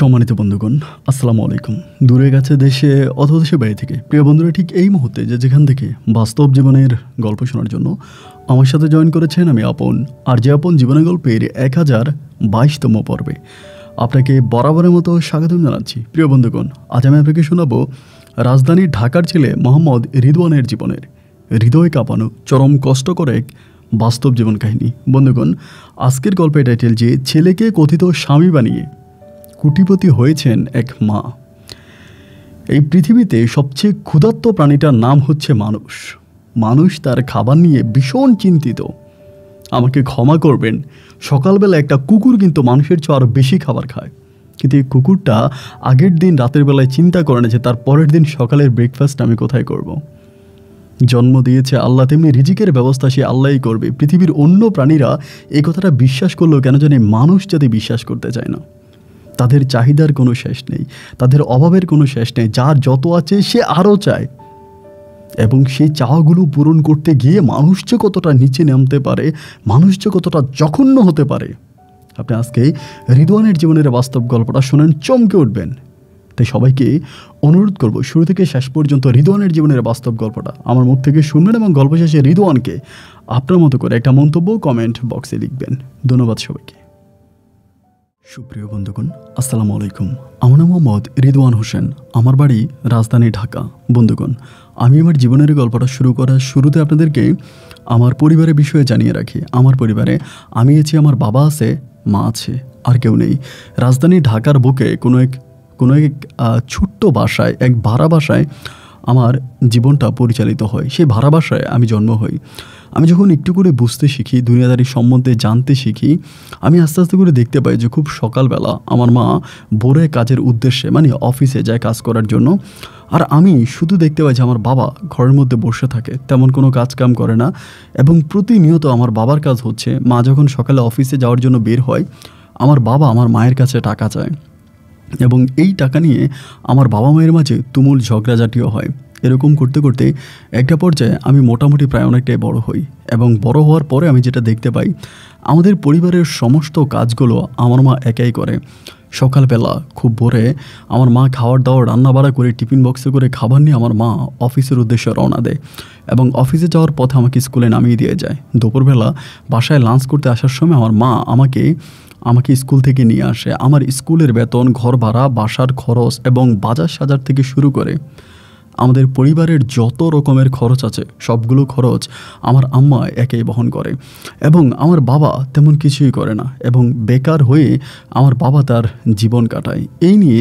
সম্মানিত বন্ধুগণ আসসালামু আলাইকুম দূরে গেছে দেশে অথবা দেশের বাইরে থেকে প্রিয় বন্ধুরা ঠিক এই মুহূর্তে যে যেখান থেকে বাস্তব জীবনের গল্প শোনার জন্য আমার সাথে জয়েন করেছেন আমি আপন আর যে আপন জীবনের গল্পের এক হাজার বাইশতম পর্বে আপনাকে বরাবরের মতো স্বাগতম জানাচ্ছি প্রিয় বন্ধুগণ আজ আমি আপনাকে শোনাব রাজধানী ঢাকার ছেলে মোহাম্মদ রিদওয়ানের জীবনের হৃদয় কাঁপানো চরম কষ্ট এক বাস্তব জীবন কাহিনী বন্ধুগণ আজকের গল্পের টাইটেল যে ছেলেকে কথিত স্বামী বানিয়ে কুটিপতি হয়েছেন এক মা এই পৃথিবীতে সবচেয়ে ক্ষুধার্ত প্রাণীটার নাম হচ্ছে মানুষ মানুষ তার খাবার নিয়ে ভীষণ চিন্তিত আমাকে ক্ষমা করবেন সকালবেলা একটা কুকুর কিন্তু মানুষের চেয়ে আরও বেশি খাবার খায় কিন্তু এই কুকুরটা আগের দিন রাতের বেলায় চিন্তা করে না যে তার পরের দিন সকালের ব্রেকফাস্ট আমি কোথায় করব। জন্ম দিয়েছে আল্লাহ তেমনি রিজিকের ব্যবস্থা সে আল্লাহই করবে পৃথিবীর অন্য প্রাণীরা এই কথাটা বিশ্বাস করলেও কেন জানি মানুষ যাতে বিশ্বাস করতে চায় না তাদের চাহিদার কোনো শেষ নেই তাদের অভাবের কোনো শেষ নেই যার যত আছে সে আরও চায় এবং সেই চাওয়াগুলো পূরণ করতে গিয়ে মানুষ যে কতটা নিচে নামতে পারে মানুষ যে কতটা জঘন্য হতে পারে আপনি আজকে রিদওয়ানের জীবনের বাস্তব গল্পটা শোনেন চমকে উঠবেন তাই সবাইকে অনুরোধ করব শুরু থেকে শেষ পর্যন্ত রিদওয়ানের জীবনের বাস্তব গল্পটা আমার মুখ থেকে শুনবেন এবং গল্প শেষে রিদওয়ানকে আপনার মতো করে একটা মন্তব্য কমেন্ট বক্সে লিখবেন ধন্যবাদ সবাইকে সুপ্রিয় বন্ধুগণ আসসালামু আলাইকুম আমার নাম মোহাম্মদ রিদওয়ান হোসেন আমার বাড়ি রাজধানী ঢাকা বন্ধুগণ আমি আমার জীবনের গল্পটা শুরু করার শুরুতে আপনাদেরকে আমার পরিবারের বিষয়ে জানিয়ে রাখি আমার পরিবারে আমি আছি আমার বাবা আছে মা আছে আর কেউ নেই রাজধানী ঢাকার বুকে কোনো এক কোনো এক ছোট্ট বাসায় এক ভাড়া বাসায় আমার জীবনটা পরিচালিত হয় সেই ভাড়া বাসায় আমি জন্ম হই আমি যখন একটু করে বুঝতে শিখি দুনিয়াদারি সম্বন্ধে জানতে শিখি আমি আস্তে আস্তে করে দেখতে পাই যে খুব সকালবেলা আমার মা বোরে কাজের উদ্দেশ্যে মানে অফিসে যায় কাজ করার জন্য আর আমি শুধু দেখতে পাই যে আমার বাবা ঘরের মধ্যে বসে থাকে তেমন কোনো কাজ কাম করে না এবং প্রতিনিয়ত আমার বাবার কাজ হচ্ছে মা যখন সকালে অফিসে যাওয়ার জন্য বের হয় আমার বাবা আমার মায়ের কাছে টাকা চায় এবং এই টাকা নিয়ে আমার বাবা মায়ের মাঝে তুমুল ঝগড়াঝাটিও হয় এরকম করতে করতে একটা পর্যায়ে আমি মোটামুটি প্রায় অনেকটাই বড় হই এবং বড় হওয়ার পরে আমি যেটা দেখতে পাই আমাদের পরিবারের সমস্ত কাজগুলো আমার মা একাই করে সকালবেলা খুব ভোরে আমার মা খাওয়ার দাওয়ার রান্নাবাড়া করে টিফিন বক্সে করে খাবার নিয়ে আমার মা অফিসের উদ্দেশ্যে রওনা দেয় এবং অফিসে যাওয়ার পথে আমাকে স্কুলে নামিয়ে দিয়ে যায় দুপুরবেলা বাসায় লাঞ্চ করতে আসার সময় আমার মা আমাকে আমাকে স্কুল থেকে নিয়ে আসে আমার স্কুলের বেতন ঘর ভাড়া বাসার খরচ এবং বাজার সাজার থেকে শুরু করে আমাদের পরিবারের যত রকমের খরচ আছে সবগুলো খরচ আমার আম্মা একেই বহন করে এবং আমার বাবা তেমন কিছুই করে না এবং বেকার হয়ে আমার বাবা তার জীবন কাটায় এই নিয়ে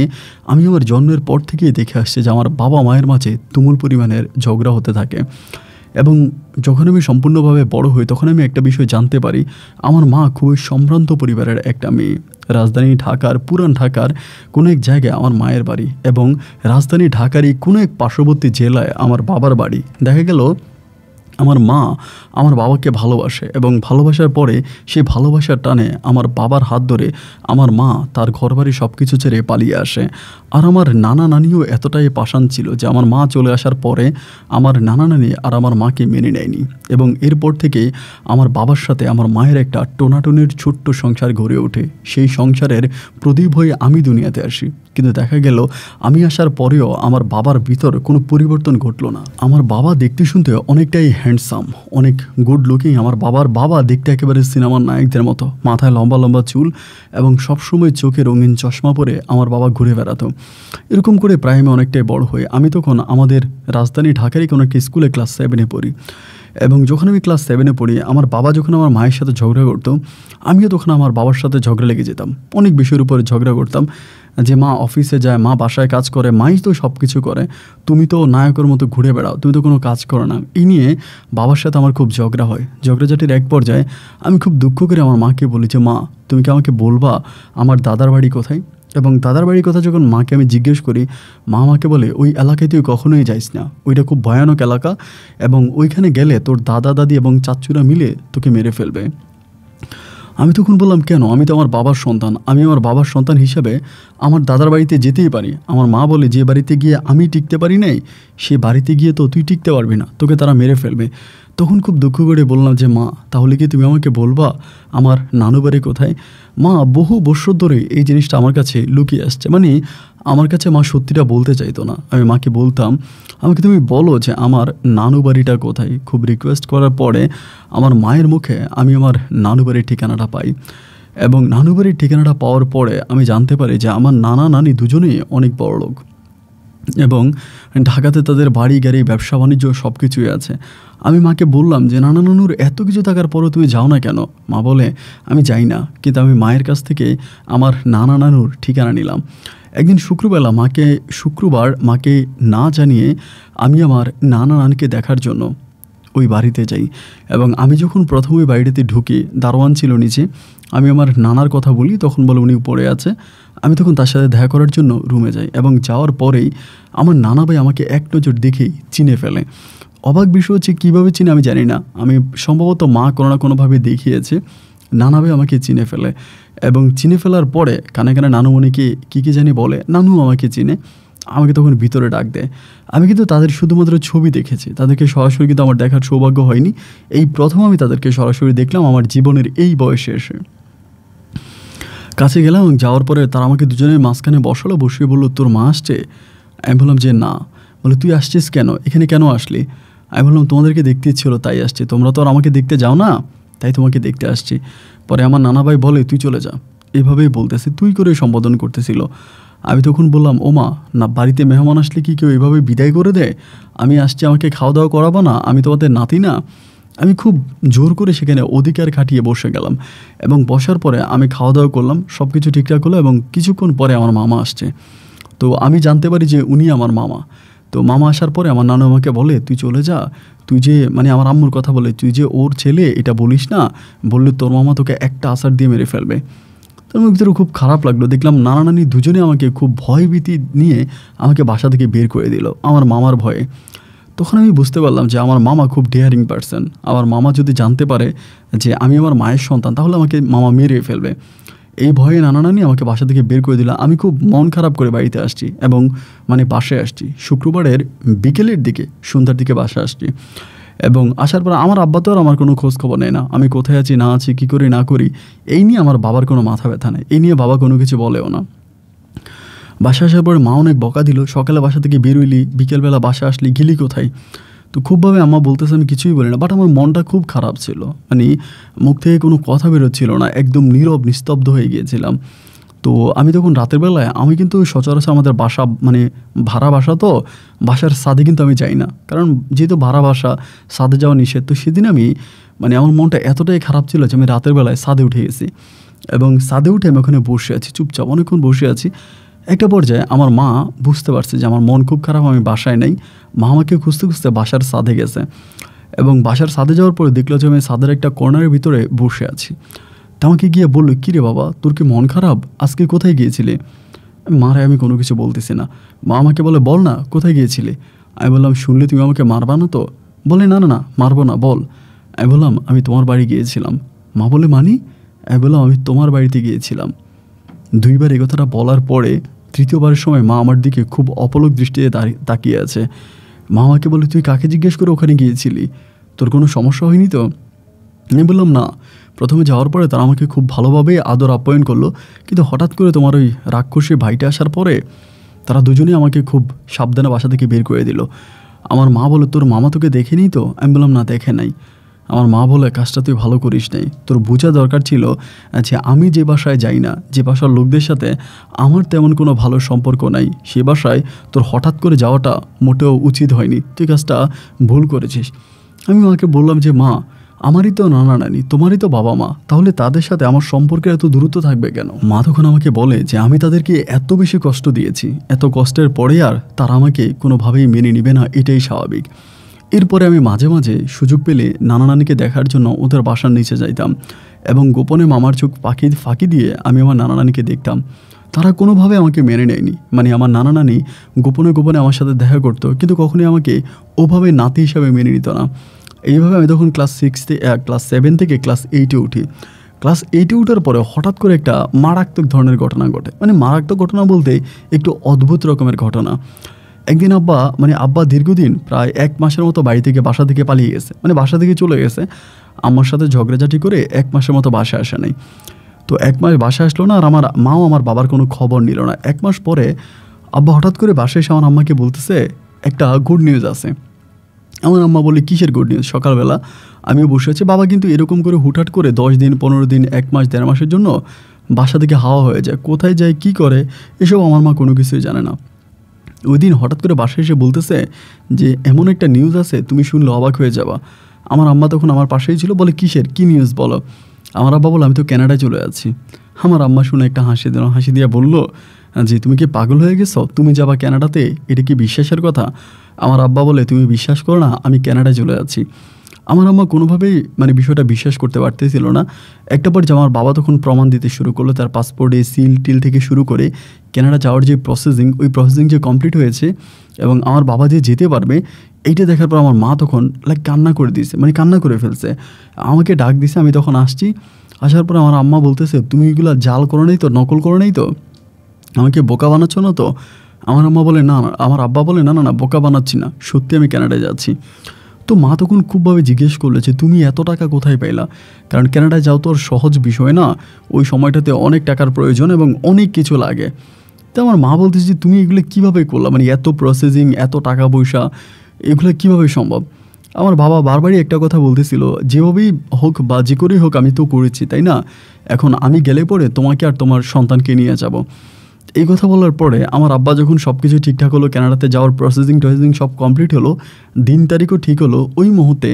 আমি আমার জন্মের পর থেকেই দেখে আসছি যে আমার বাবা মায়ের মাঝে তুমুল পরিমাণের ঝগড়া হতে থাকে এবং যখন আমি সম্পূর্ণভাবে বড় হই তখন আমি একটা বিষয় জানতে পারি আমার মা খুবই সম্ভ্রান্ত পরিবারের একটা মেয়ে রাজধানী ঢাকার পুরান ঢাকার কোনো এক জায়গায় আমার মায়ের বাড়ি এবং রাজধানী ঢাকারই কোনো এক পার্শ্ববর্তী জেলায় আমার বাবার বাড়ি দেখা গেল আমার মা আমার বাবাকে ভালোবাসে এবং ভালোবাসার পরে সেই ভালোবাসার টানে আমার বাবার হাত ধরে আমার মা তার ঘরবাড়ি সব কিছু ছেড়ে পালিয়ে আসে আর আমার নানা নানিও এতটাই পাশান ছিল যে আমার মা চলে আসার পরে আমার নানা নানি আর আমার মাকে মেনে নেয়নি এবং এরপর থেকে আমার বাবার সাথে আমার মায়ের একটা টোনাটুনির ছোট্ট সংসার গড়ে ওঠে সেই সংসারের প্রদীপ হয়ে আমি দুনিয়াতে আসি কিন্তু দেখা গেল আমি আসার পরেও আমার বাবার ভিতর কোনো পরিবর্তন ঘটল না আমার বাবা দেখতে শুনতে অনেকটাই হ্যান্ডসাম অনেক গুড লুকিং আমার বাবার বাবা দেখতে একেবারে সিনেমার নায়কদের মতো মাথায় লম্বা লম্বা চুল এবং সবসময় চোখে রঙিন চশমা পরে আমার বাবা ঘুরে বেড়াতো এরকম করে প্রায় আমি অনেকটাই বড় হই আমি তখন আমাদের রাজধানী ঢাকারই কোনো একটা স্কুলে ক্লাস সেভেনে পড়ি এবং যখন আমি ক্লাস সেভেনে পড়ি আমার বাবা যখন আমার মায়ের সাথে ঝগড়া করতো আমিও তখন আমার বাবার সাথে ঝগড়া লেগে যেতাম অনেক বিষয়ের উপরে ঝগড়া করতাম যে মা অফিসে যায় মা বাসায় কাজ করে মাই তো সব কিছু করে তুমি তো নায়কের মতো ঘুরে বেড়াও তুমি তো কোনো কাজ করো না এই নিয়ে বাবার সাথে আমার খুব ঝগড়া হয় ঝগড়াঝাটির এক পর্যায়ে আমি খুব দুঃখ করে আমার মাকে বলি যে মা তুমি কি আমাকে বলবা আমার দাদার বাড়ি কোথায় এবং দাদার বাড়ির কথা যখন মাকে আমি জিজ্ঞেস করি মা আমাকে বলে ওই এলাকায় তুই কখনোই যাইস না ওইটা খুব ভয়ানক এলাকা এবং ওইখানে গেলে তোর দাদা দাদি এবং চাচুরা মিলে তোকে মেরে ফেলবে আমি তখন বললাম কেন আমি তো আমার বাবার সন্তান আমি আমার বাবার সন্তান হিসাবে আমার দাদার বাড়িতে যেতেই পারি আমার মা বলে যে বাড়িতে গিয়ে আমি টিকতে পারি নাই সে বাড়িতে গিয়ে তো তুই টিকতে পারবি না তোকে তারা মেরে ফেলবে তখন খুব দুঃখ করে বললাম যে মা তাহলে কি তুমি আমাকে বলবা আমার নানু বাড়ি কোথায় মা বহু বছর ধরে এই জিনিসটা আমার কাছে লুকিয়ে আসছে মানে আমার কাছে মা সত্যিটা বলতে চাইতো না আমি মাকে বলতাম আমাকে তুমি বলো যে আমার নানু বাড়িটা কোথায় খুব রিকোয়েস্ট করার পরে আমার মায়ের মুখে আমি আমার নানু বাড়ির ঠিকানাটা পাই এবং নানু বাড়ির ঠিকানাটা পাওয়ার পরে আমি জানতে পারি যে আমার নানা নানি দুজনেই অনেক বড় লোক এবং ঢাকাতে তাদের বাড়ি গাড়ি ব্যবসা বাণিজ্য সব কিছুই আছে আমি মাকে বললাম যে নানা নানুর এত কিছু থাকার পরও তুমি যাও না কেন মা বলে আমি যাই না কিন্তু আমি মায়ের কাছ থেকে আমার নানা নানুর ঠিকানা নিলাম একদিন শুক্রবেলা মাকে শুক্রবার মাকে না জানিয়ে আমি আমার নানা নানকে দেখার জন্য ওই বাড়িতে যাই এবং আমি যখন প্রথম ওই বাড়িতে ঢুকি দারোয়ান ছিল নিচে আমি আমার নানার কথা বলি তখন বলে উনি পড়ে আছে আমি তখন তার সাথে দেখা করার জন্য রুমে যাই এবং যাওয়ার পরেই আমার নানা ভাই আমাকে এক নজর দেখেই চিনে ফেলে অবাক বিষয় হচ্ছে কীভাবে চিনে আমি জানি না আমি সম্ভবত মা কোনো না কোনোভাবে দেখিয়েছে নানা ভাই আমাকে চিনে ফেলে এবং চিনে ফেলার পরে কানে কানে নানু অনেকে কী কী জানি বলে নানু আমাকে চিনে আমাকে তখন ভিতরে ডাক দেয় আমি কিন্তু তাদের শুধুমাত্র ছবি দেখেছি তাদেরকে সরাসরি কিন্তু আমার দেখার সৌভাগ্য হয়নি এই প্রথম আমি তাদেরকে সরাসরি দেখলাম আমার জীবনের এই বয়সে এসে কাছে গেলাম যাওয়ার পরে তারা আমাকে দুজনের মাঝখানে বসালো বসিয়ে বললো তোর মা আসছে আমি বললাম যে না বলে তুই আসছিস কেন এখানে কেন আসলি আমি বললাম তোমাদেরকে দেখতে ইচ্ছে তাই আসছে তোমরা তো আর আমাকে দেখতে যাও না তাই তোমাকে দেখতে আসছি পরে আমার নানা ভাই বলে তুই চলে যা এভাবেই বলতেছে তুই করে সম্বোধন করতেছিল আমি তখন বললাম ওমা না বাড়িতে মেহমান আসলে কি কেউ এভাবে বিদায় করে দেয় আমি আসছি আমাকে খাওয়া দাওয়া করাবো না আমি তোমাদের নাতি না আমি খুব জোর করে সেখানে অধিকার খাটিয়ে বসে গেলাম এবং বসার পরে আমি খাওয়া দাওয়া করলাম সব কিছু ঠিকঠাক হলো এবং কিছুক্ষণ পরে আমার মামা আসছে তো আমি জানতে পারি যে উনি আমার মামা তো মামা আসার পরে আমার নানু আমাকে বলে তুই চলে যা তুই যে মানে আমার আম্মুর কথা বলে তুই যে ওর ছেলে এটা বলিস না বললে তোর মামা তোকে একটা আশার দিয়ে মেরে ফেলবে তো আমার ভিতরে খুব খারাপ লাগলো দেখলাম নানা নানি দুজনে আমাকে খুব ভয়ভীতি নিয়ে আমাকে বাসা থেকে বের করে দিল আমার মামার ভয়ে তখন আমি বুঝতে পারলাম যে আমার মামা খুব ডেয়ারিং পার্সন আমার মামা যদি জানতে পারে যে আমি আমার মায়ের সন্তান তাহলে আমাকে মামা মেরে ফেলবে এই ভয়ে নানা নানি আমাকে বাসা থেকে বের করে দিল আমি খুব মন খারাপ করে বাড়িতে আসছি এবং মানে বাসায় আসছি শুক্রবারের বিকেলের দিকে সন্ধ্যার দিকে বাসা আসছি এবং আসার পর আমার আব্বা তো আর আমার কোনো খোঁজ খবর নেয় না আমি কোথায় আছি না আছি কী করি না করি এই নিয়ে আমার বাবার কোনো মাথা ব্যথা নেই এই নিয়ে বাবা কোনো কিছু বলেও না বাসা আসার পর মা অনেক বকা দিল সকালে বাসা থেকে বেরোইলি বিকেলবেলা বাসা আসলি গেলি কোথায় তো খুবভাবে আমা বলতেছে আমি কিছুই বলি না বাট আমার মনটা খুব খারাপ ছিল মানে মুখ থেকে কোনো কথা বেরোচ্ছিল না একদম নীরব নিস্তব্ধ হয়ে গিয়েছিলাম তো আমি তখন রাতের বেলায় আমি কিন্তু সচরাচর আমাদের বাসা মানে ভাড়া বাসা তো বাসার সাদে কিন্তু আমি যাই না কারণ যেহেতু ভাড়া বাসা সাদে যাওয়া নিষেধ তো সেদিন আমি মানে আমার মনটা এতটাই খারাপ ছিল যে আমি রাতের বেলায় সাদে উঠে গেছি এবং সাদে উঠে আমি ওখানে বসে আছি চুপচাপ অনেকক্ষণ বসে আছি একটা পর্যায়ে আমার মা বুঝতে পারছে যে আমার মন খুব খারাপ আমি বাসায় নেই মা আমাকে খুঁজতে খুঁজতে বাসার সাধে গেছে এবং বাসার সাধে যাওয়ার পরে দেখলো যে আমি সাদের একটা কর্নারের ভিতরে বসে আছি তা আমাকে গিয়ে বললো কী রে বাবা তোর কি মন খারাপ আজকে কোথায় গিয়েছিলি মারে আমি কোনো কিছু বলতেছি না মা আমাকে বলে বল না কোথায় গিয়েছিলি আমি বললাম শুনলে তুমি আমাকে মারবা না তো বলে না না না মারবো না বল আমি বললাম আমি তোমার বাড়ি গিয়েছিলাম মা বলে মানি আমি বললাম আমি তোমার বাড়িতে গিয়েছিলাম দুইবার এই কথাটা বলার পরে তৃতীয়বারের সময় মা আমার দিকে খুব অপলক দৃষ্টিতে তাকিয়ে আছে মা আমাকে বলে তুই কাকে জিজ্ঞেস করে ওখানে গিয়েছিলি তোর কোনো সমস্যা হয়নি তো আমি বললাম না প্রথমে যাওয়ার পরে তারা আমাকে খুব ভালোভাবে আদর আপ্যায়ন করলো কিন্তু হঠাৎ করে তোমার ওই রাক্ষসী ভাইটা আসার পরে তারা দুজনে আমাকে খুব সাবধানে বাসা থেকে বের করে দিল আমার মা বলে তোর মামা তোকে দেখেনি তো আমি বললাম না দেখে নাই আমার মা বলে কাজটা তুই ভালো করিস নাই তোর বোঝা দরকার ছিল যে আমি যে বাসায় যাই না যে বাসার লোকদের সাথে আমার তেমন কোনো ভালো সম্পর্ক নাই সে বাসায় তোর হঠাৎ করে যাওয়াটা মোটেও উচিত হয়নি তুই কাজটা ভুল করেছিস আমি মাকে বললাম যে মা আমারই তো নানা নানি তোমারই তো বাবা মা তাহলে তাদের সাথে আমার সম্পর্কের এত দূরত্ব থাকবে কেন মা তখন আমাকে বলে যে আমি তাদেরকে এত বেশি কষ্ট দিয়েছি এত কষ্টের পরে আর তারা আমাকে কোনোভাবেই মেনে নিবে না এটাই স্বাভাবিক এরপরে আমি মাঝে মাঝে সুযোগ পেলে নানা নানিকে দেখার জন্য ওদের বাসার নিচে যাইতাম এবং গোপনে মামার চোখ পাখি ফাঁকি দিয়ে আমি আমার নানা নানিকে দেখতাম তারা কোনোভাবে আমাকে মেনে নেয়নি মানে আমার নানা নানি গোপনে গোপনে আমার সাথে দেখা করতো কিন্তু কখনোই আমাকে ওভাবে নাতি হিসাবে মেনে নিত না এইভাবে আমি তখন ক্লাস সিক্স ক্লাস সেভেন থেকে ক্লাস এইটে উঠি ক্লাস এইটে উঠার পরে হঠাৎ করে একটা মারাত্মক ধরনের ঘটনা ঘটে মানে মারাত্মক ঘটনা বলতে একটু অদ্ভুত রকমের ঘটনা একদিন আব্বা মানে আব্বা দীর্ঘদিন প্রায় এক মাসের মতো বাড়ি থেকে বাসা থেকে পালিয়ে গেছে মানে বাসা থেকে চলে গেছে আমার সাথে ঝগড়াঝাটি করে এক মাসের মতো বাসা আসে নাই তো এক মাস বাসা আসলো না আর আমার মাও আমার বাবার কোনো খবর নিল না এক মাস পরে আব্বা হঠাৎ করে বাসায় এসে আমার আম্মাকে বলতেছে একটা গুড নিউজ আছে আমার আম্মা বলি কিসের গুড নিউজ সকালবেলা আমিও বসে আছি বাবা কিন্তু এরকম করে হুটহাট করে দশ দিন পনেরো দিন এক মাস দেড় মাসের জন্য বাসা থেকে হাওয়া হয়ে যায় কোথায় যায় কি করে এসব আমার মা কোনো কিছুই জানে না ওই দিন হঠাৎ করে বাসায় এসে বলতেছে যে এমন একটা নিউজ আছে তুমি শুনলে অবাক হয়ে যাবা আমার আম্মা তখন আমার পাশেই ছিল বলে কিসের কী নিউজ বলো আমার আব্বা বলো আমি তো ক্যানাডায় চলে যাচ্ছি আমার আম্মা শুনে একটা হাসি দিল হাসি দিয়ে বলল যে তুমি কি পাগল হয়ে গেছো তুমি যাবা ক্যানাডাতে এটা কি বিশ্বাসের কথা আমার আব্বা বলে তুমি বিশ্বাস করো না আমি ক্যানাডায় চলে যাচ্ছি আমার আম্মা কোনোভাবেই মানে বিষয়টা বিশ্বাস করতে পারতেছিল না একটা পর আমার বাবা তখন প্রমাণ দিতে শুরু করলো তার পাসপোর্টে সিল টিল থেকে শুরু করে কেনাডা যাওয়ার যে প্রসেসিং ওই প্রসেসিং যে কমপ্লিট হয়েছে এবং আমার বাবা যে যেতে পারবে এইটা দেখার পর আমার মা তখন লাইক কান্না করে দিয়েছে মানে কান্না করে ফেলছে আমাকে ডাক দিছে আমি তখন আসছি আসার পর আমার আম্মা বলতেছে তুমি এগুলো জাল করো নেই তো নকল করো নেই তো আমাকে বোকা বানাচ্ছ না তো আমার আম্মা বলে না আমার আব্বা বলে না না না বোকা বানাচ্ছি না সত্যি আমি ক্যানাডায় যাচ্ছি তো মা তখন খুবভাবে জিজ্ঞেস করলে যে তুমি এত টাকা কোথায় পাইলা কারণ ক্যানাডায় যাও তো আর সহজ বিষয় না ওই সময়টাতে অনেক টাকার প্রয়োজন এবং অনেক কিছু লাগে তো আমার মা বলতেছে যে তুমি এগুলো কীভাবে করলা মানে এত প্রসেসিং এত টাকা পয়সা এগুলো কীভাবে সম্ভব আমার বাবা বারবারই একটা কথা বলতেছিল যেভাবেই হোক বা যে করেই হোক আমি তো করেছি তাই না এখন আমি গেলে পরে তোমাকে আর তোমার সন্তানকে নিয়ে যাবো এই কথা বলার পরে আমার আব্বা যখন সব কিছু ঠিকঠাক হলো ক্যানাডাতে যাওয়ার প্রসেসিং টসেসিং সব কমপ্লিট হলো দিন তারিখও ঠিক হলো ওই মুহূর্তে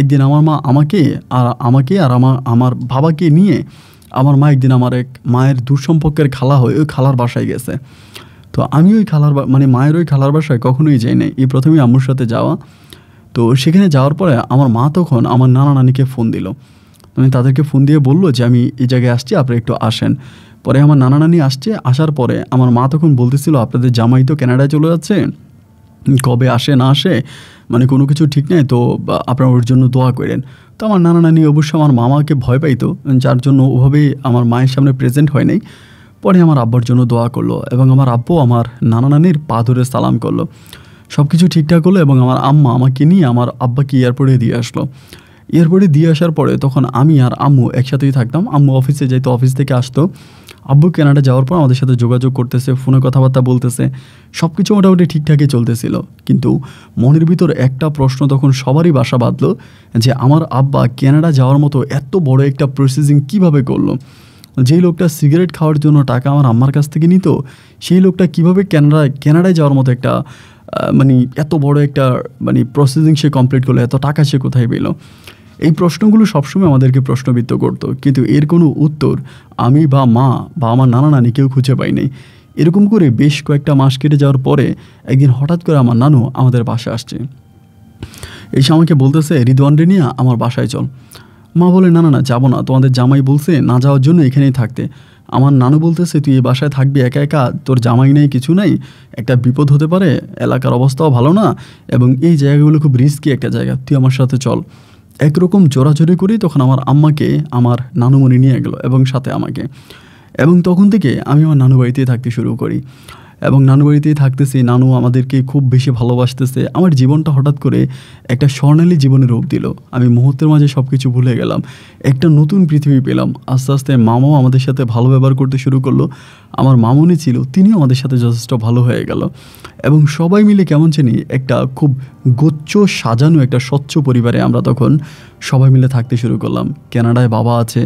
একদিন আমার মা আমাকে আর আমাকে আর আমার আমার বাবাকে নিয়ে আমার মা একদিন আমার এক মায়ের দুঃসম্পর্কের খালা হয়ে ওই খালার বাসায় গেছে তো আমি ওই খালার মানে মায়ের ওই খালার বাসায় কখনোই যাই নাই এই প্রথমেই আম্মুর সাথে যাওয়া তো সেখানে যাওয়ার পরে আমার মা তখন আমার নানা নানিকে ফোন দিল আমি তাদেরকে ফোন দিয়ে বললো যে আমি এই জায়গায় আসছি আপনারা একটু আসেন পরে আমার নানা নানি আসছে আসার পরে আমার মা তখন বলতেছিল আপনাদের জামাই তো ক্যানাডায় চলে যাচ্ছে কবে আসে না আসে মানে কোনো কিছু ঠিক নাই তো আপনারা ওর জন্য দোয়া করেন তো আমার নানা নানি অবশ্য আমার মামাকে ভয় পাইতো যার জন্য ওভাবেই আমার মায়ের সামনে প্রেজেন্ট হয় নাই পরে আমার আব্বার জন্য দোয়া করলো এবং আমার আব্বু আমার নানা নানির পা ধরে সালাম করলো সব কিছু ঠিকঠাক হলো এবং আমার আম্মা আমাকে নিয়ে আমার আব্বাকে এয়ারপোর্টে দিয়ে আসলো এয়ারপোর্টে দিয়ে আসার পরে তখন আমি আর আম্মু একসাথেই থাকতাম আম্মু অফিসে যাইতো অফিস থেকে আসতো আব্বু কানাডা যাওয়ার পর আমাদের সাথে যোগাযোগ করতেছে ফোনে কথাবার্তা বলতেছে সব কিছু মোটামুটি ঠিকঠাকই চলতেছিল কিন্তু মনের ভিতর একটা প্রশ্ন তখন সবারই বাসা বাঁধলো যে আমার আব্বা কানাডা যাওয়ার মতো এত বড় একটা প্রসেসিং কিভাবে করলো যেই লোকটা সিগারেট খাওয়ার জন্য টাকা আমার আম্মার কাছ থেকে নিত সেই লোকটা কিভাবে ক্যানাডা ক্যানাডায় যাওয়ার মতো একটা মানে এত বড় একটা মানে প্রসেসিং সে কমপ্লিট করলো এত টাকা সে কোথায় পেলো এই প্রশ্নগুলো সবসময় আমাদেরকে প্রশ্নবিদ্ধ করত কিন্তু এর কোনো উত্তর আমি বা মা বা আমার নানা নানি কেউ খুঁজে পাইনি এরকম করে বেশ কয়েকটা মাস কেটে যাওয়ার পরে একদিন হঠাৎ করে আমার নানু আমাদের বাসা আসছে এসে আমাকে বলতেছে রিদওয়ান রেনিয়া আমার বাসায় চল মা বলে না না না যাবো না তোমাদের জামাই বলছে না যাওয়ার জন্য এখানেই থাকতে আমার নানু বলতেছে তুই এই বাসায় থাকবি একা একা তোর জামাই নেই কিছু নেই একটা বিপদ হতে পারে এলাকার অবস্থাও ভালো না এবং এই জায়গাগুলো খুব রিস্কি একটা জায়গা তুই আমার সাথে চল একরকম জোরাজোরি করেই তখন আমার আম্মাকে আমার নানুমণি নিয়ে গেলো এবং সাথে আমাকে এবং তখন থেকে আমি আমার নানু বাড়িতেই থাকতে শুরু করি এবং নানু বাড়িতেই থাকতেছি নানু আমাদেরকে খুব বেশি ভালোবাসতেছে আমার জীবনটা হঠাৎ করে একটা স্বর্ণালী জীবনে রূপ দিল আমি মুহূর্তের মাঝে সব কিছু ভুলে গেলাম একটা নতুন পৃথিবী পেলাম আস্তে আস্তে মামাও আমাদের সাথে ভালো ব্যবহার করতে শুরু করলো আমার মামুনি ছিল তিনিও আমাদের সাথে যথেষ্ট ভালো হয়ে গেল এবং সবাই মিলে কেমন চিনি একটা খুব গোচ্চ সাজানো একটা স্বচ্ছ পরিবারে আমরা তখন সবাই মিলে থাকতে শুরু করলাম কেনাডায় বাবা আছে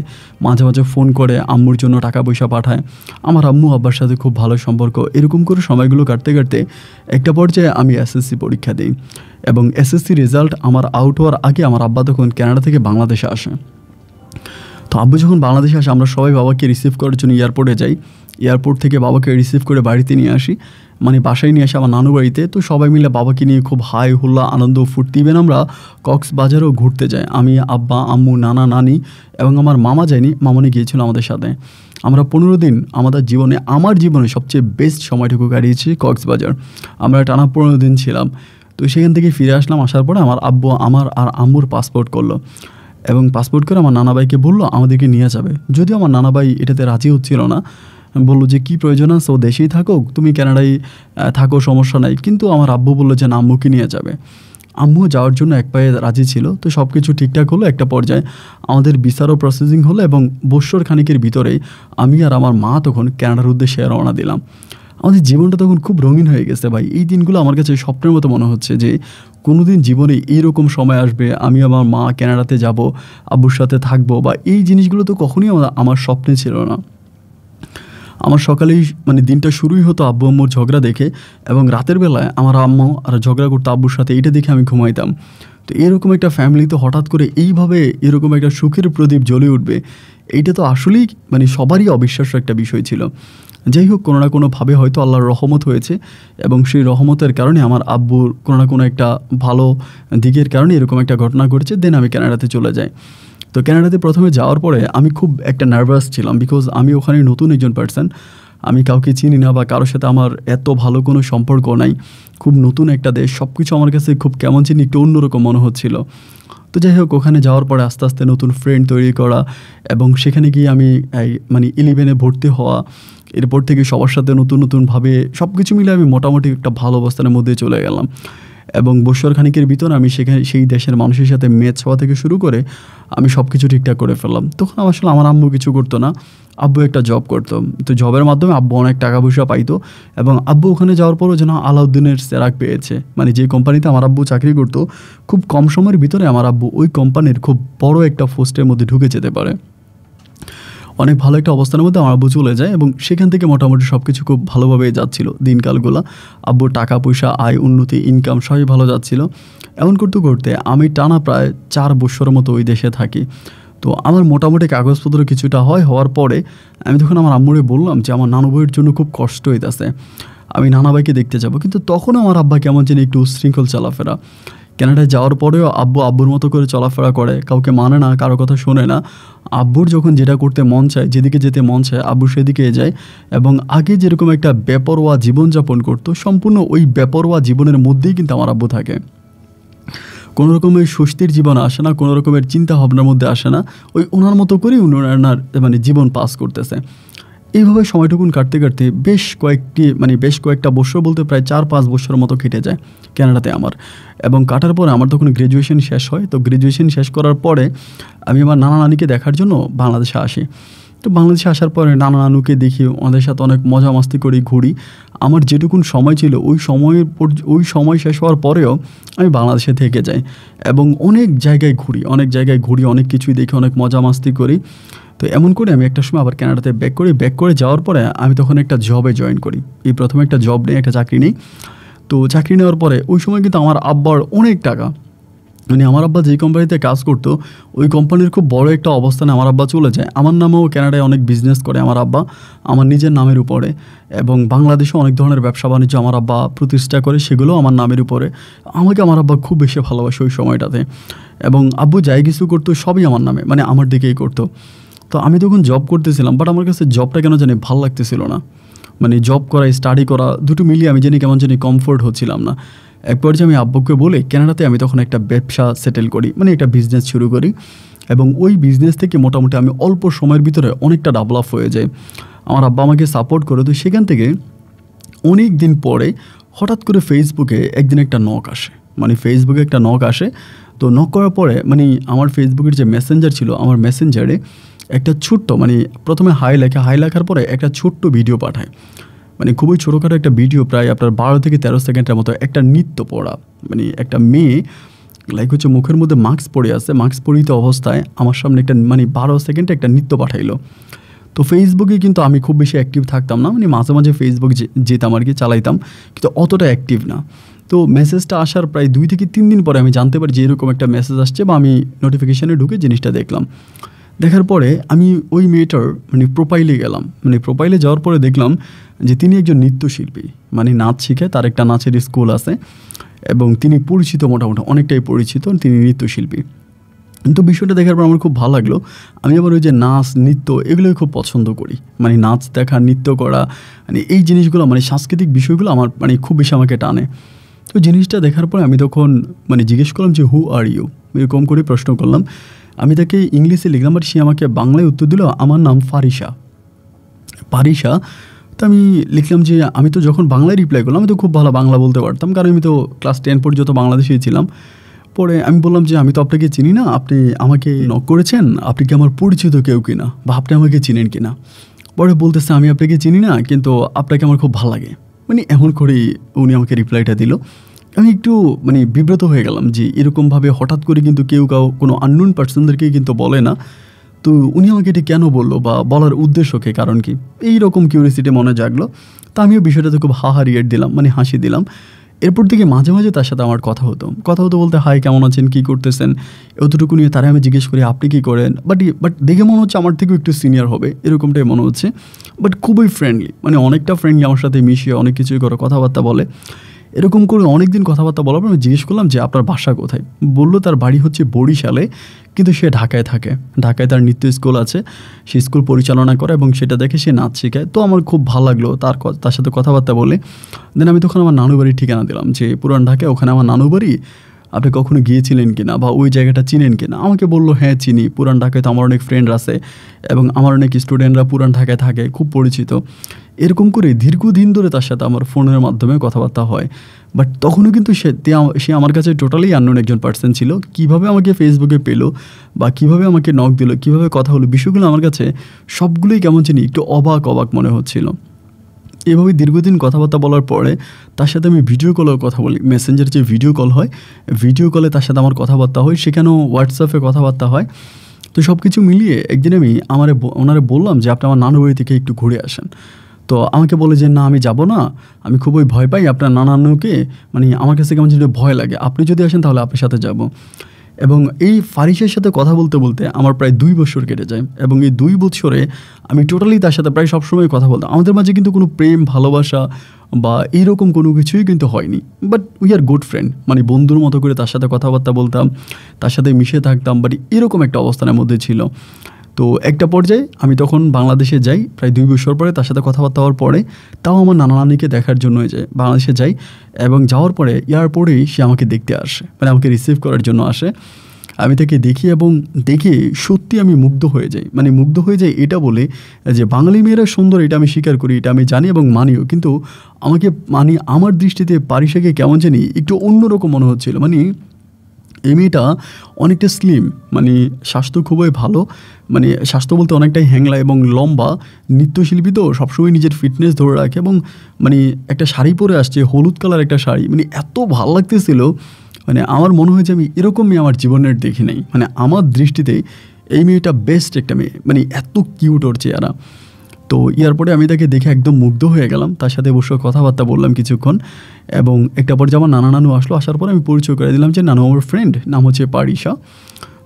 মাঝে মাঝে ফোন করে আম্মুর জন্য টাকা পয়সা পাঠায় আমার আম্মু আব্বার সাথে খুব ভালো সম্পর্ক এরকম করে সময়গুলো কাটতে কাটতে একটা পর্যায়ে আমি এসএসসি পরীক্ষা দিই এবং এসএসসি রেজাল্ট আমার আউট হওয়ার আগে আমার আব্বা তখন কেনাডা থেকে বাংলাদেশে আসে তো আব্বু যখন বাংলাদেশে আসে আমরা সবাই বাবাকে রিসিভ করার জন্য এয়ারপোর্টে যাই এয়ারপোর্ট থেকে বাবাকে রিসিভ করে বাড়িতে নিয়ে আসি মানে বাসায় নিয়ে আসি আমার নানু বাড়িতে তো সবাই মিলে বাবাকে নিয়ে খুব হাই হোল্লা আনন্দ ফুর্তি ইভেন আমরা কক্সবাজারও ঘুরতে যাই আমি আব্বা আম্মু নানা নানি এবং আমার মামা যায়নি মামনি গিয়েছিল আমাদের সাথে আমরা পনেরো দিন আমাদের জীবনে আমার জীবনে সবচেয়ে বেস্ট সময়টুকু কাটিয়েছি কক্সবাজার আমরা টানা পনেরো দিন ছিলাম তো সেখান থেকে ফিরে আসলাম আসার পরে আমার আব্বু আমার আর আম্মুর পাসপোর্ট করলো এবং পাসপোর্ট করে আমার নানাবাইকে বললো আমাদেরকে নিয়ে যাবে যদিও আমার নানাবাই এটাতে রাজি হচ্ছিল না বললো যে কি প্রয়োজন আছে ও দেশেই থাকুক তুমি কানাডায় থাকো সমস্যা নাই কিন্তু আমার আব্বু বললো যে না আম্মুকে নিয়ে যাবে আম্মু যাওয়ার জন্য এক পায়ে রাজি ছিল তো সব কিছু ঠিকঠাক হলো একটা পর্যায়ে আমাদের বিচারও প্রসেসিং হলো এবং বৎসর খানিকের ভিতরেই আমি আর আমার মা তখন ক্যানাডার উদ্দেশ্যে রওনা দিলাম আমাদের জীবনটা তখন খুব রঙিন হয়ে গেছে ভাই এই দিনগুলো আমার কাছে স্বপ্নের মতো মনে হচ্ছে যে কোনো দিন জীবনে এইরকম সময় আসবে আমি আমার মা ক্যানাডাতে যাব আব্বুর সাথে থাকবো বা এই জিনিসগুলো তো কখনই আমার স্বপ্নে ছিল না আমার সকালেই মানে দিনটা শুরুই হতো আব্বু আম্মুর ঝগড়া দেখে এবং রাতের বেলায় আমার আম্মু আর ঝগড়া করতো আব্বুর সাথে এটা দেখে আমি ঘুমাইতাম তো এরকম একটা ফ্যামিলি তো হঠাৎ করে এইভাবে এরকম একটা সুখের প্রদীপ জ্বলে উঠবে এইটা তো আসলেই মানে সবারই অবিশ্বাস্য একটা বিষয় ছিল যাই হোক কোনো না কোনোভাবে হয়তো আল্লাহর রহমত হয়েছে এবং সেই রহমতের কারণে আমার আব্বুর কোনো না কোনো একটা ভালো দিকের কারণে এরকম একটা ঘটনা ঘটেছে দেন আমি ক্যানাডাতে চলে যাই তো ক্যানাডাতে প্রথমে যাওয়ার পরে আমি খুব একটা নার্ভাস ছিলাম বিকজ আমি ওখানে নতুন একজন পার্সন আমি কাউকে চিনি না বা কারোর সাথে আমার এত ভালো কোনো সম্পর্ক নাই খুব নতুন একটা দেশ সব কিছু আমার কাছে খুব কেমন চিনি একটু অন্যরকম মনে হচ্ছিল তো যাই হোক ওখানে যাওয়ার পরে আস্তে আস্তে নতুন ফ্রেন্ড তৈরি করা এবং সেখানে গিয়ে আমি মানে ইলেভেনে ভর্তি হওয়া এরপর থেকে সবার সাথে নতুন নতুনভাবে সব কিছু মিলে আমি মোটামুটি একটা ভালো অবস্থানের মধ্যে চলে গেলাম এবং বৎসর খানিকের ভিতর আমি সেখানে সেই দেশের মানুষের সাথে ম্যাচ হওয়া থেকে শুরু করে আমি সব কিছু ঠিকঠাক করে ফেললাম তখন আসলে আমার আম্মু কিছু করতো না আব্বু একটা জব করতো তো জবের মাধ্যমে আব্বু অনেক টাকা পয়সা পাইতো এবং আব্বু ওখানে যাওয়ার পরও যেন আলাউদ্দিনের সেরাক পেয়েছে মানে যে কোম্পানিতে আমার আব্বু চাকরি করতো খুব কম সময়ের ভিতরে আমার আব্বু ওই কোম্পানির খুব বড় একটা পোস্টের মধ্যে ঢুকে যেতে পারে অনেক ভালো একটা অবস্থানের মধ্যে আমার আব্বু চলে যায় এবং সেখান থেকে মোটামুটি সব কিছু খুব ভালোভাবে যাচ্ছিল দিনকালগুলো আব্বুর টাকা পয়সা আয় উন্নতি ইনকাম সবই ভালো যাচ্ছিল এমন করতে করতে আমি টানা প্রায় চার বছরের মতো ওই দেশে থাকি তো আমার মোটামুটি কাগজপত্র কিছুটা হয় হওয়ার পরে আমি তখন আমার আম্মুরে বললাম যে আমার নানু বইয়ের জন্য খুব কষ্ট হইতেছে আমি নানা ভাইকে দেখতে যাব কিন্তু তখন আমার আব্বা কেমন যেন একটু উশৃঙ্খল চলাফেরা কানাডায় যাওয়ার পরেও আব্বু আব্বুর মতো করে চলাফেরা করে কাউকে মানে না কারো কথা শোনে না আব্বুর যখন যেটা করতে মন চায় যেদিকে যেতে মন চায় আব্বু সেদিকে যায় এবং আগে যেরকম একটা বেপরোয়া জীবনযাপন করতো সম্পূর্ণ ওই বেপরোয়া জীবনের মধ্যেই কিন্তু আমার আব্বু থাকে কোনো রকমের স্বস্তির জীবন আসে না কোনো রকমের চিন্তা ভাবনার মধ্যে আসে না ওই ওনার মতো করেই উনি ওনার মানে জীবন পাস করতেছে এইভাবে সময়টুকুন কাটতে কাটতে বেশ কয়েকটি মানে বেশ কয়েকটা বছর বলতে প্রায় চার পাঁচ বছর মতো কেটে যায় ক্যানাডাতে আমার এবং কাটার পরে আমার তখন গ্র্যাজুয়েশন শেষ হয় তো গ্র্যাজুয়েশন শেষ করার পরে আমি আমার নানা নানিকে দেখার জন্য বাংলাদেশে আসি তো বাংলাদেশে আসার পরে নানা নানুকে দেখি ওনাদের সাথে অনেক মজা মাস্তি করি ঘুরি আমার যেটুকুন সময় ছিল ওই সময়ের ওই সময় শেষ হওয়ার পরেও আমি বাংলাদেশে থেকে যাই এবং অনেক জায়গায় ঘুরি অনেক জায়গায় ঘুরি অনেক কিছুই দেখি অনেক মজা মাস্তি করি তো এমন করে আমি একটা সময় আবার কানাডাতে ব্যাক করি ব্যাক করে যাওয়ার পরে আমি তখন একটা জবে জয়েন করি এই প্রথমে একটা জব নেই একটা চাকরি নেই তো চাকরি নেওয়ার পরে ওই সময় কিন্তু আমার আব্বার অনেক টাকা মানে আমার আব্বা যেই কোম্পানিতে কাজ করতো ওই কোম্পানির খুব বড় একটা অবস্থানে আমার আব্বা চলে যায় আমার নামেও ক্যানাডায় অনেক বিজনেস করে আমার আব্বা আমার নিজের নামের উপরে এবং বাংলাদেশে অনেক ধরনের ব্যবসা বাণিজ্য আমার আব্বা প্রতিষ্ঠা করে সেগুলো আমার নামের উপরে আমাকে আমার আব্বা খুব বেশি ভালোবাসে ওই সময়টাতে এবং আব্বু যাই কিছু করতো সবই আমার নামে মানে আমার দিকেই করতো তো আমি তখন জব করতেছিলাম বাট আমার কাছে জবটা কেন জানি ভাল লাগতেছিল না মানে জব করা স্টাডি করা দুটো মিলিয়ে আমি জানি কেমন জানি কমফোর্ট হচ্ছিলাম না এক পর্যায়ে আমি আব্বুকে বলে কেনাডাতে আমি তখন একটা ব্যবসা সেটেল করি মানে একটা বিজনেস শুরু করি এবং ওই বিজনেস থেকে মোটামুটি আমি অল্প সময়ের ভিতরে অনেকটা ডেভেলপ হয়ে যায় আমার আব্বা আমাকে সাপোর্ট করে তো সেখান থেকে অনেক দিন পরে হঠাৎ করে ফেসবুকে একদিন একটা নক আসে মানে ফেসবুকে একটা নক আসে তো নক করার পরে মানে আমার ফেসবুকের যে মেসেঞ্জার ছিল আমার মেসেঞ্জারে একটা ছোট্ট মানে প্রথমে হাই লেখে হাই লেখার পরে একটা ছোট্ট ভিডিও পাঠায় মানে খুবই ছোটোখাটো একটা ভিডিও প্রায় আপনার বারো থেকে তেরো সেকেন্ডের মতো একটা নৃত্য পড়া মানে একটা মেয়ে লাইক হচ্ছে মুখের মধ্যে মাস্ক পরে আছে মাস্ক পরিহিত অবস্থায় আমার সামনে একটা মানে বারো সেকেন্ডে একটা নৃত্য পাঠাইলো তো ফেসবুকে কিন্তু আমি খুব বেশি অ্যাক্টিভ থাকতাম না মানে মাঝে মাঝে ফেসবুক যেতাম আর কি চালাইতাম কিন্তু অতটা অ্যাক্টিভ না তো মেসেজটা আসার প্রায় দুই থেকে তিন দিন পরে আমি জানতে পারি যে এরকম একটা মেসেজ আসছে বা আমি নোটিফিকেশানে ঢুকে জিনিসটা দেখলাম দেখার পরে আমি ওই মেয়েটার মানে প্রোফাইলে গেলাম মানে প্রোফাইলে যাওয়ার পরে দেখলাম যে তিনি একজন নৃত্যশিল্পী মানে নাচ শিখে তার একটা নাচের স্কুল আছে এবং তিনি পরিচিত মোটামুটি অনেকটাই পরিচিত তিনি নৃত্যশিল্পী কিন্তু বিষয়টা দেখার পর আমার খুব ভালো লাগলো আমি আবার ওই যে নাচ নৃত্য এগুলোই খুব পছন্দ করি মানে নাচ দেখা নৃত্য করা মানে এই জিনিসগুলো মানে সাংস্কৃতিক বিষয়গুলো আমার মানে খুব বেশি আমাকে টানে তো জিনিসটা দেখার পরে আমি তখন মানে জিজ্ঞেস করলাম যে হু আর ইউ এরকম করে প্রশ্ন করলাম আমি তাকে ইংলিশে লিখলাম বাট সে আমাকে বাংলায় উত্তর দিল আমার নাম ফারিসা পারিসা তো আমি লিখলাম যে আমি তো যখন বাংলায় রিপ্লাই করলাম আমি তো খুব ভালো বাংলা বলতে পারতাম কারণ আমি তো ক্লাস টেন পর্যন্ত বাংলাদেশেই ছিলাম পরে আমি বললাম যে আমি তো আপনাকে চিনি না আপনি আমাকে নক করেছেন আপনি কি আমার পরিচিত কেউ কিনা বা আপনি আমাকে চিনেন কিনা পরে বলতেছে আমি আপনাকে চিনি না কিন্তু আপনাকে আমার খুব ভালো লাগে মানে এমন করেই উনি আমাকে রিপ্লাইটা দিল আমি একটু মানে বিব্রত হয়ে গেলাম যে এরকমভাবে হঠাৎ করে কিন্তু কেউ কাউ কোনো আননোন পার্সনদেরকে কিন্তু বলে না তো উনি আমাকে এটি কেন বললো বা বলার উদ্দেশ্যকে কারণ কি এই রকম কিউরিয়াসিটি মনে জাগলো তা আমিও বিষয়টাতে খুব হাহা দিলাম মানে হাসি দিলাম এরপর থেকে মাঝে মাঝে তার সাথে আমার কথা হতো কথা হতো বলতে হাই কেমন আছেন কী করতেছেন এতটুকু নিয়ে তারা আমি জিজ্ঞেস করি আপনি কী করেন বাট বাট দেখে মনে হচ্ছে আমার থেকেও একটু সিনিয়র হবে এরকমটাই মনে হচ্ছে বাট খুবই ফ্রেন্ডলি মানে অনেকটা ফ্রেন্ডলি আমার সাথে মিশিয়ে অনেক কিছুই করে কথাবার্তা বলে এরকম করে অনেকদিন কথাবার্তা বলার পর আমি জিজ্ঞেস করলাম যে আপনার বাসা কোথায় বলল তার বাড়ি হচ্ছে বরিশালে কিন্তু সে ঢাকায় থাকে ঢাকায় তার নৃত্য স্কুল আছে সে স্কুল পরিচালনা করে এবং সেটা দেখে সে নাচ শেখায় তো আমার খুব ভালো লাগলো তার তার সাথে কথাবার্তা বলে দেন আমি তখন আমার নানু বাড়ির ঠিকানা দিলাম যে পুরান ঢাকায় ওখানে আমার নানু বাড়ি আপনি কখনো গিয়েছিলেন কি না বা ওই জায়গাটা চিনেন কি না আমাকে বললো হ্যাঁ চিনি পুরান ঢাকায় তো আমার অনেক ফ্রেন্ড আছে এবং আমার অনেক স্টুডেন্টরা পুরান ঢাকায় থাকে খুব পরিচিত এরকম করে দীর্ঘদিন ধরে তার সাথে আমার ফোনের মাধ্যমে কথাবার্তা হয় বাট তখনও কিন্তু সে সে আমার কাছে টোটালি আননোন একজন পার্সন ছিল কিভাবে আমাকে ফেসবুকে পেলো বা কিভাবে আমাকে নক দিল কিভাবে কথা হলো বিষয়গুলো আমার কাছে সবগুলোই কেমন চিনি একটু অবাক অবাক মনে হচ্ছিলো এভাবে দীর্ঘদিন কথাবার্তা বলার পরে তার সাথে আমি ভিডিও কলও কথা বলি মেসেঞ্জার যে ভিডিও কল হয় ভিডিও কলে তার সাথে আমার কথাবার্তা হয় সেখানেও হোয়াটসঅ্যাপে কথাবার্তা হয় তো সব কিছু মিলিয়ে একদিন আমি আমার ওনারে বললাম যে আপনি আমার নানু বাড়ি থেকে একটু ঘুরে আসেন তো আমাকে বলে যে না আমি যাব না আমি খুবই ভয় পাই আপনার নানানুকে মানে আমার কাছে কেমন যদি ভয় লাগে আপনি যদি আসেন তাহলে আপনার সাথে যাব এবং এই ফারিসের সাথে কথা বলতে বলতে আমার প্রায় দুই বছর কেটে যায় এবং এই দুই বছরে আমি টোটালি তার সাথে প্রায় সবসময় কথা বলতাম আমাদের মাঝে কিন্তু কোনো প্রেম ভালোবাসা বা এইরকম কোনো কিছুই কিন্তু হয়নি but we are good friend মানে বন্ধুর মতো করে তার সাথে কথাবার্তা বলতাম তার সাথে মিশে থাকতাম বাট এরকম একটা অবস্থানের মধ্যে ছিল তো একটা পর্যায়ে আমি তখন বাংলাদেশে যাই প্রায় দুই বছর পরে তার সাথে কথাবার্তা হওয়ার পরে তাও আমার নানা নানিকে দেখার জন্য যায় বাংলাদেশে যাই এবং যাওয়ার পরে এয়ারপোর্টেই সে আমাকে দেখতে আসে মানে আমাকে রিসিভ করার জন্য আসে আমি তাকে দেখি এবং দেখে সত্যি আমি মুগ্ধ হয়ে যাই মানে মুগ্ধ হয়ে যাই এটা বলে যে বাঙালি মেয়েরা সুন্দর এটা আমি স্বীকার করি এটা আমি জানি এবং মানিও কিন্তু আমাকে মানে আমার দৃষ্টিতে পারিসাকে কেমন জানি একটু অন্যরকম মনে হচ্ছিল মানে এই মেয়েটা অনেকটা স্লিম মানে স্বাস্থ্য খুবই ভালো মানে স্বাস্থ্য বলতে অনেকটাই হ্যাংলা এবং লম্বা নৃত্যশিল্পী তো সবসময় নিজের ফিটনেস ধরে রাখে এবং মানে একটা শাড়ি পরে আসছে হলুদ কালার একটা শাড়ি মানে এত ভালো লাগতেছিল মানে আমার মনে হয় যে আমি এরকম মেয়ে আমার জীবনের দেখি নাই মানে আমার দৃষ্টিতে এই মেয়েটা বেস্ট একটা মেয়ে মানে এত কিউট ওর চেহারা তো পরে আমি তাকে দেখে একদম মুগ্ধ হয়ে গেলাম তার সাথে বসে কথাবার্তা বললাম কিছুক্ষণ এবং একটা পর্যায়ে আমার নানা নানু আসলো আসার পরে আমি পরিচয় করে দিলাম যে নানু আমার ফ্রেন্ড নাম হচ্ছে পারিশা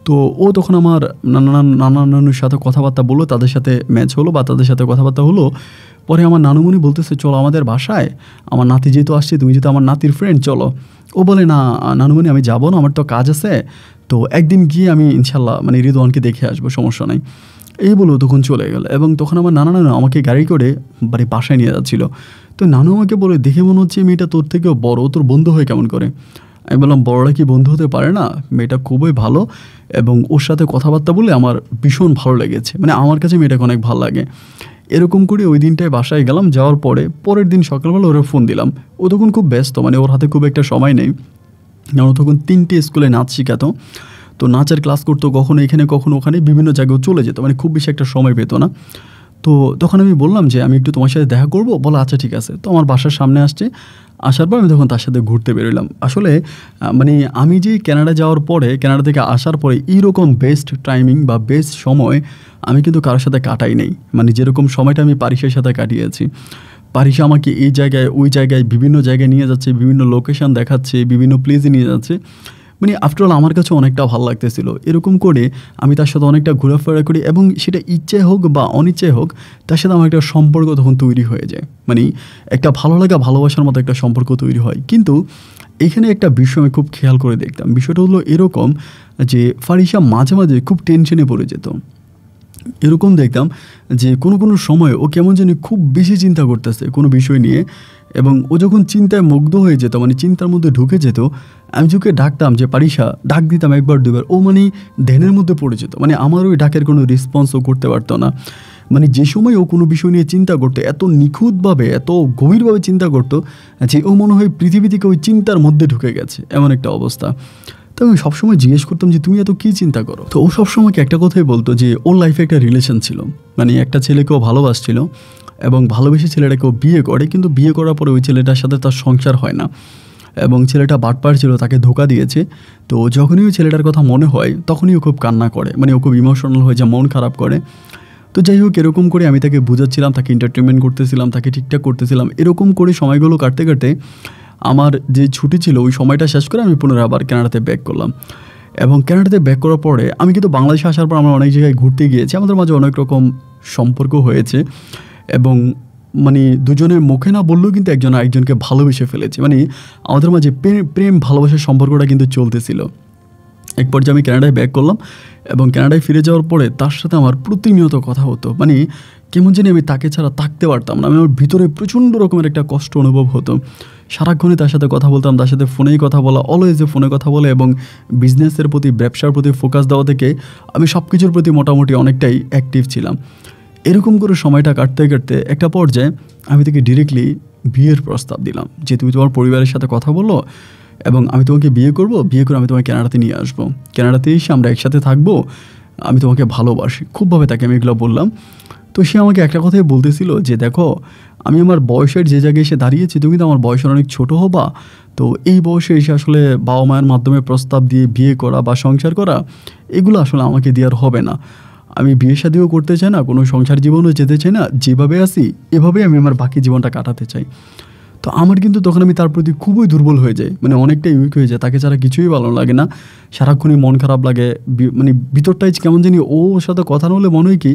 তো ও তখন আমার নানা নানা নানুর সাথে কথাবার্তা বললো তাদের সাথে ম্যাচ হলো বা তাদের সাথে কথাবার্তা হলো পরে আমার নানুমণি বলতেছে চলো আমাদের বাসায় আমার নাতি যেহেতু আসছে তুমি যেহেতু আমার নাতির ফ্রেন্ড চলো ও বলে না নানুমণি আমি যাবো না আমার তো কাজ আছে তো একদিন গিয়ে আমি ইনশাল্লাহ মানে রিদওয়ানকে দেখে আসবো সমস্যা নাই এই বলো তখন চলে গেল এবং তখন আমার নানা নানা আমাকে গাড়ি করে বাড়ি বাসায় নিয়ে যাচ্ছিল তো নানু আমাকে বলে দেখে মনে হচ্ছে মেয়েটা তোর থেকেও বড় তোর বন্ধু হয়ে কেমন করে আমি বললাম বড়রা কি বন্ধু হতে পারে না মেয়েটা খুবই ভালো এবং ওর সাথে কথাবার্তা বলে আমার ভীষণ ভালো লেগেছে মানে আমার কাছে মেয়েটাকে অনেক ভালো লাগে এরকম করে ওই দিনটায় বাসায় গেলাম যাওয়ার পরে পরের দিন সকালবেলা ওরা ফোন দিলাম ও তখন খুব ব্যস্ত মানে ওর হাতে খুব একটা সময় নেই কারণ তখন তিনটে স্কুলে নাচ শেখাতো তো নাচের ক্লাস করতো কখনো এখানে কখনো ওখানে বিভিন্ন জায়গায় চলে যেত মানে খুব বেশি একটা সময় পেতো না তো তখন আমি বললাম যে আমি একটু তোমার সাথে দেখা করব বলো আচ্ছা ঠিক আছে তো আমার বাসার সামনে আসছে আসার পর আমি তখন তার সাথে ঘুরতে বেরোলাম আসলে মানে আমি যে ক্যানাডা যাওয়ার পরে ক্যানাডা থেকে আসার পরে এইরকম বেস্ট টাইমিং বা বেস্ট সময় আমি কিন্তু কারোর সাথে কাটাই নেই মানে যেরকম সময়টা আমি পারিসের সাথে কাটিয়েছি পারিসে আমাকে এই জায়গায় ওই জায়গায় বিভিন্ন জায়গায় নিয়ে যাচ্ছে বিভিন্ন লোকেশান দেখাচ্ছে বিভিন্ন প্লেসে নিয়ে যাচ্ছে মানে অল আমার কাছে অনেকটা ভালো লাগতেছিল এরকম করে আমি তার সাথে অনেকটা ঘোরাফেরা করি এবং সেটা ইচ্ছে হোক বা অনিচ্ছায় হোক তার সাথে আমার একটা সম্পর্ক তখন তৈরি হয়ে যায় মানে একটা ভালো লাগা ভালোবাসার মতো একটা সম্পর্ক তৈরি হয় কিন্তু এখানে একটা বিষয় আমি খুব খেয়াল করে দেখতাম বিষয়টা হলো এরকম যে ফারিসা মাঝে মাঝে খুব টেনশনে পড়ে যেত এরকম দেখতাম যে কোনো কোনো সময় ও কেমন যেন খুব বেশি চিন্তা করতেছে কোনো বিষয় নিয়ে এবং ও যখন চিন্তায় মুগ্ধ হয়ে যেত মানে চিন্তার মধ্যে ঢুকে যেত আমি যুগে ডাকতাম যে পারিসা ডাক দিতাম একবার দুবার ও মানে ধ্যানের মধ্যে পড়ে যেত মানে আমার ওই ডাকের কোনো রেসপন্সও করতে পারতো না মানে যে সময় ও কোনো বিষয় নিয়ে চিন্তা করতো এত নিখুঁতভাবে এত গভীরভাবে চিন্তা করতো যে ও মনে হয় পৃথিবী থেকে ওই চিন্তার মধ্যে ঢুকে গেছে এমন একটা অবস্থা তো আমি সবসময় জিজ্ঞেস করতাম যে তুমি এত কী চিন্তা করো তো ও সবসময় একটা কথাই বলতো যে ওর লাইফে একটা রিলেশন ছিল মানে একটা ছেলেকেও ভালোবাসছিল এবং ভালোবেসে ছেলেটাকেও বিয়ে করে কিন্তু বিয়ে করার পরে ওই ছেলেটার সাথে তার সংসার হয় না এবং ছেলেটা বাটপার ছিল তাকে ধোকা দিয়েছে তো যখনই ওই ছেলেটার কথা মনে হয় তখনই ও খুব কান্না করে মানে ও খুব ইমোশনাল হয়ে যা মন খারাপ করে তো যাই হোক এরকম করে আমি তাকে বোঝাচ্ছিলাম তাকে এন্টারটেনমেন্ট করতেছিলাম তাকে ঠিকঠাক করতেছিলাম এরকম করে সময়গুলো কাটতে কাটতে আমার যে ছুটি ছিল ওই সময়টা শেষ করে আমি পুনরায় আবার ক্যানাডাতে ব্যাক করলাম এবং ক্যানাডাতে ব্যাক করার পরে আমি কিন্তু বাংলাদেশে আসার পর আমরা অনেক জায়গায় ঘুরতে গিয়েছি আমাদের মাঝে অনেক রকম সম্পর্ক হয়েছে এবং মানে দুজনের মুখে না বললেও কিন্তু একজন একজনকে ভালোবেসে ফেলেছে মানে আমাদের মাঝে প্রেম ভালোবাসার সম্পর্কটা কিন্তু চলতেছিল এক পর্যায়ে আমি ক্যানাডায় ব্যাক করলাম এবং ক্যানাডায় ফিরে যাওয়ার পরে তার সাথে আমার প্রতিনিয়ত কথা হতো মানে কেমন জানি আমি তাকে ছাড়া থাকতে পারতাম না আমি মানে আমার ভিতরে প্রচণ্ড রকমের একটা কষ্ট অনুভব হতো সারাক্ষণই তার সাথে কথা বলতাম তার সাথে ফোনেই কথা বলা অলওয়েজে ফোনে কথা বলে এবং বিজনেসের প্রতি ব্যবসার প্রতি ফোকাস দেওয়া থেকে আমি সব কিছুর প্রতি মোটামুটি অনেকটাই অ্যাক্টিভ ছিলাম এরকম করে সময়টা কাটতে কাটতে একটা পর্যায়ে আমি তাকে ডিরেক্টলি বিয়ের প্রস্তাব দিলাম যে তুমি তোমার পরিবারের সাথে কথা বলো এবং আমি তোমাকে বিয়ে করব বিয়ে করে আমি তোমাকে ক্যানাডাতে নিয়ে আসবো ক্যানাডাতে এসে আমরা একসাথে থাকবো আমি তোমাকে ভালোবাসি খুবভাবে তাকে আমি এগুলো বললাম তো সে আমাকে একটা কথাই বলতেছিল যে দেখো আমি আমার বয়সের যে জায়গায় এসে দাঁড়িয়েছি তুমি তো আমার বয়সের অনেক ছোটো হবা তো এই বয়সে এসে আসলে বাবা মায়ের মাধ্যমে প্রস্তাব দিয়ে বিয়ে করা বা সংসার করা এগুলো আসলে আমাকে দেওয়ার হবে না আমি বিয়ে শাদিও করতে চাই না কোনো সংসার জীবনও যেতে চাই না যেভাবে আসি এভাবে আমি আমার বাকি জীবনটা কাটাতে চাই তো আমার কিন্তু তখন আমি তার প্রতি খুবই দুর্বল হয়ে যাই মানে অনেকটাই উইক হয়ে যায় তাকে ছাড়া কিছুই ভালো লাগে না সারাক্ষণই মন খারাপ লাগে মানে ভিতরটাই কেমন জানি ওর সাথে কথা না হলে মনে হয় কি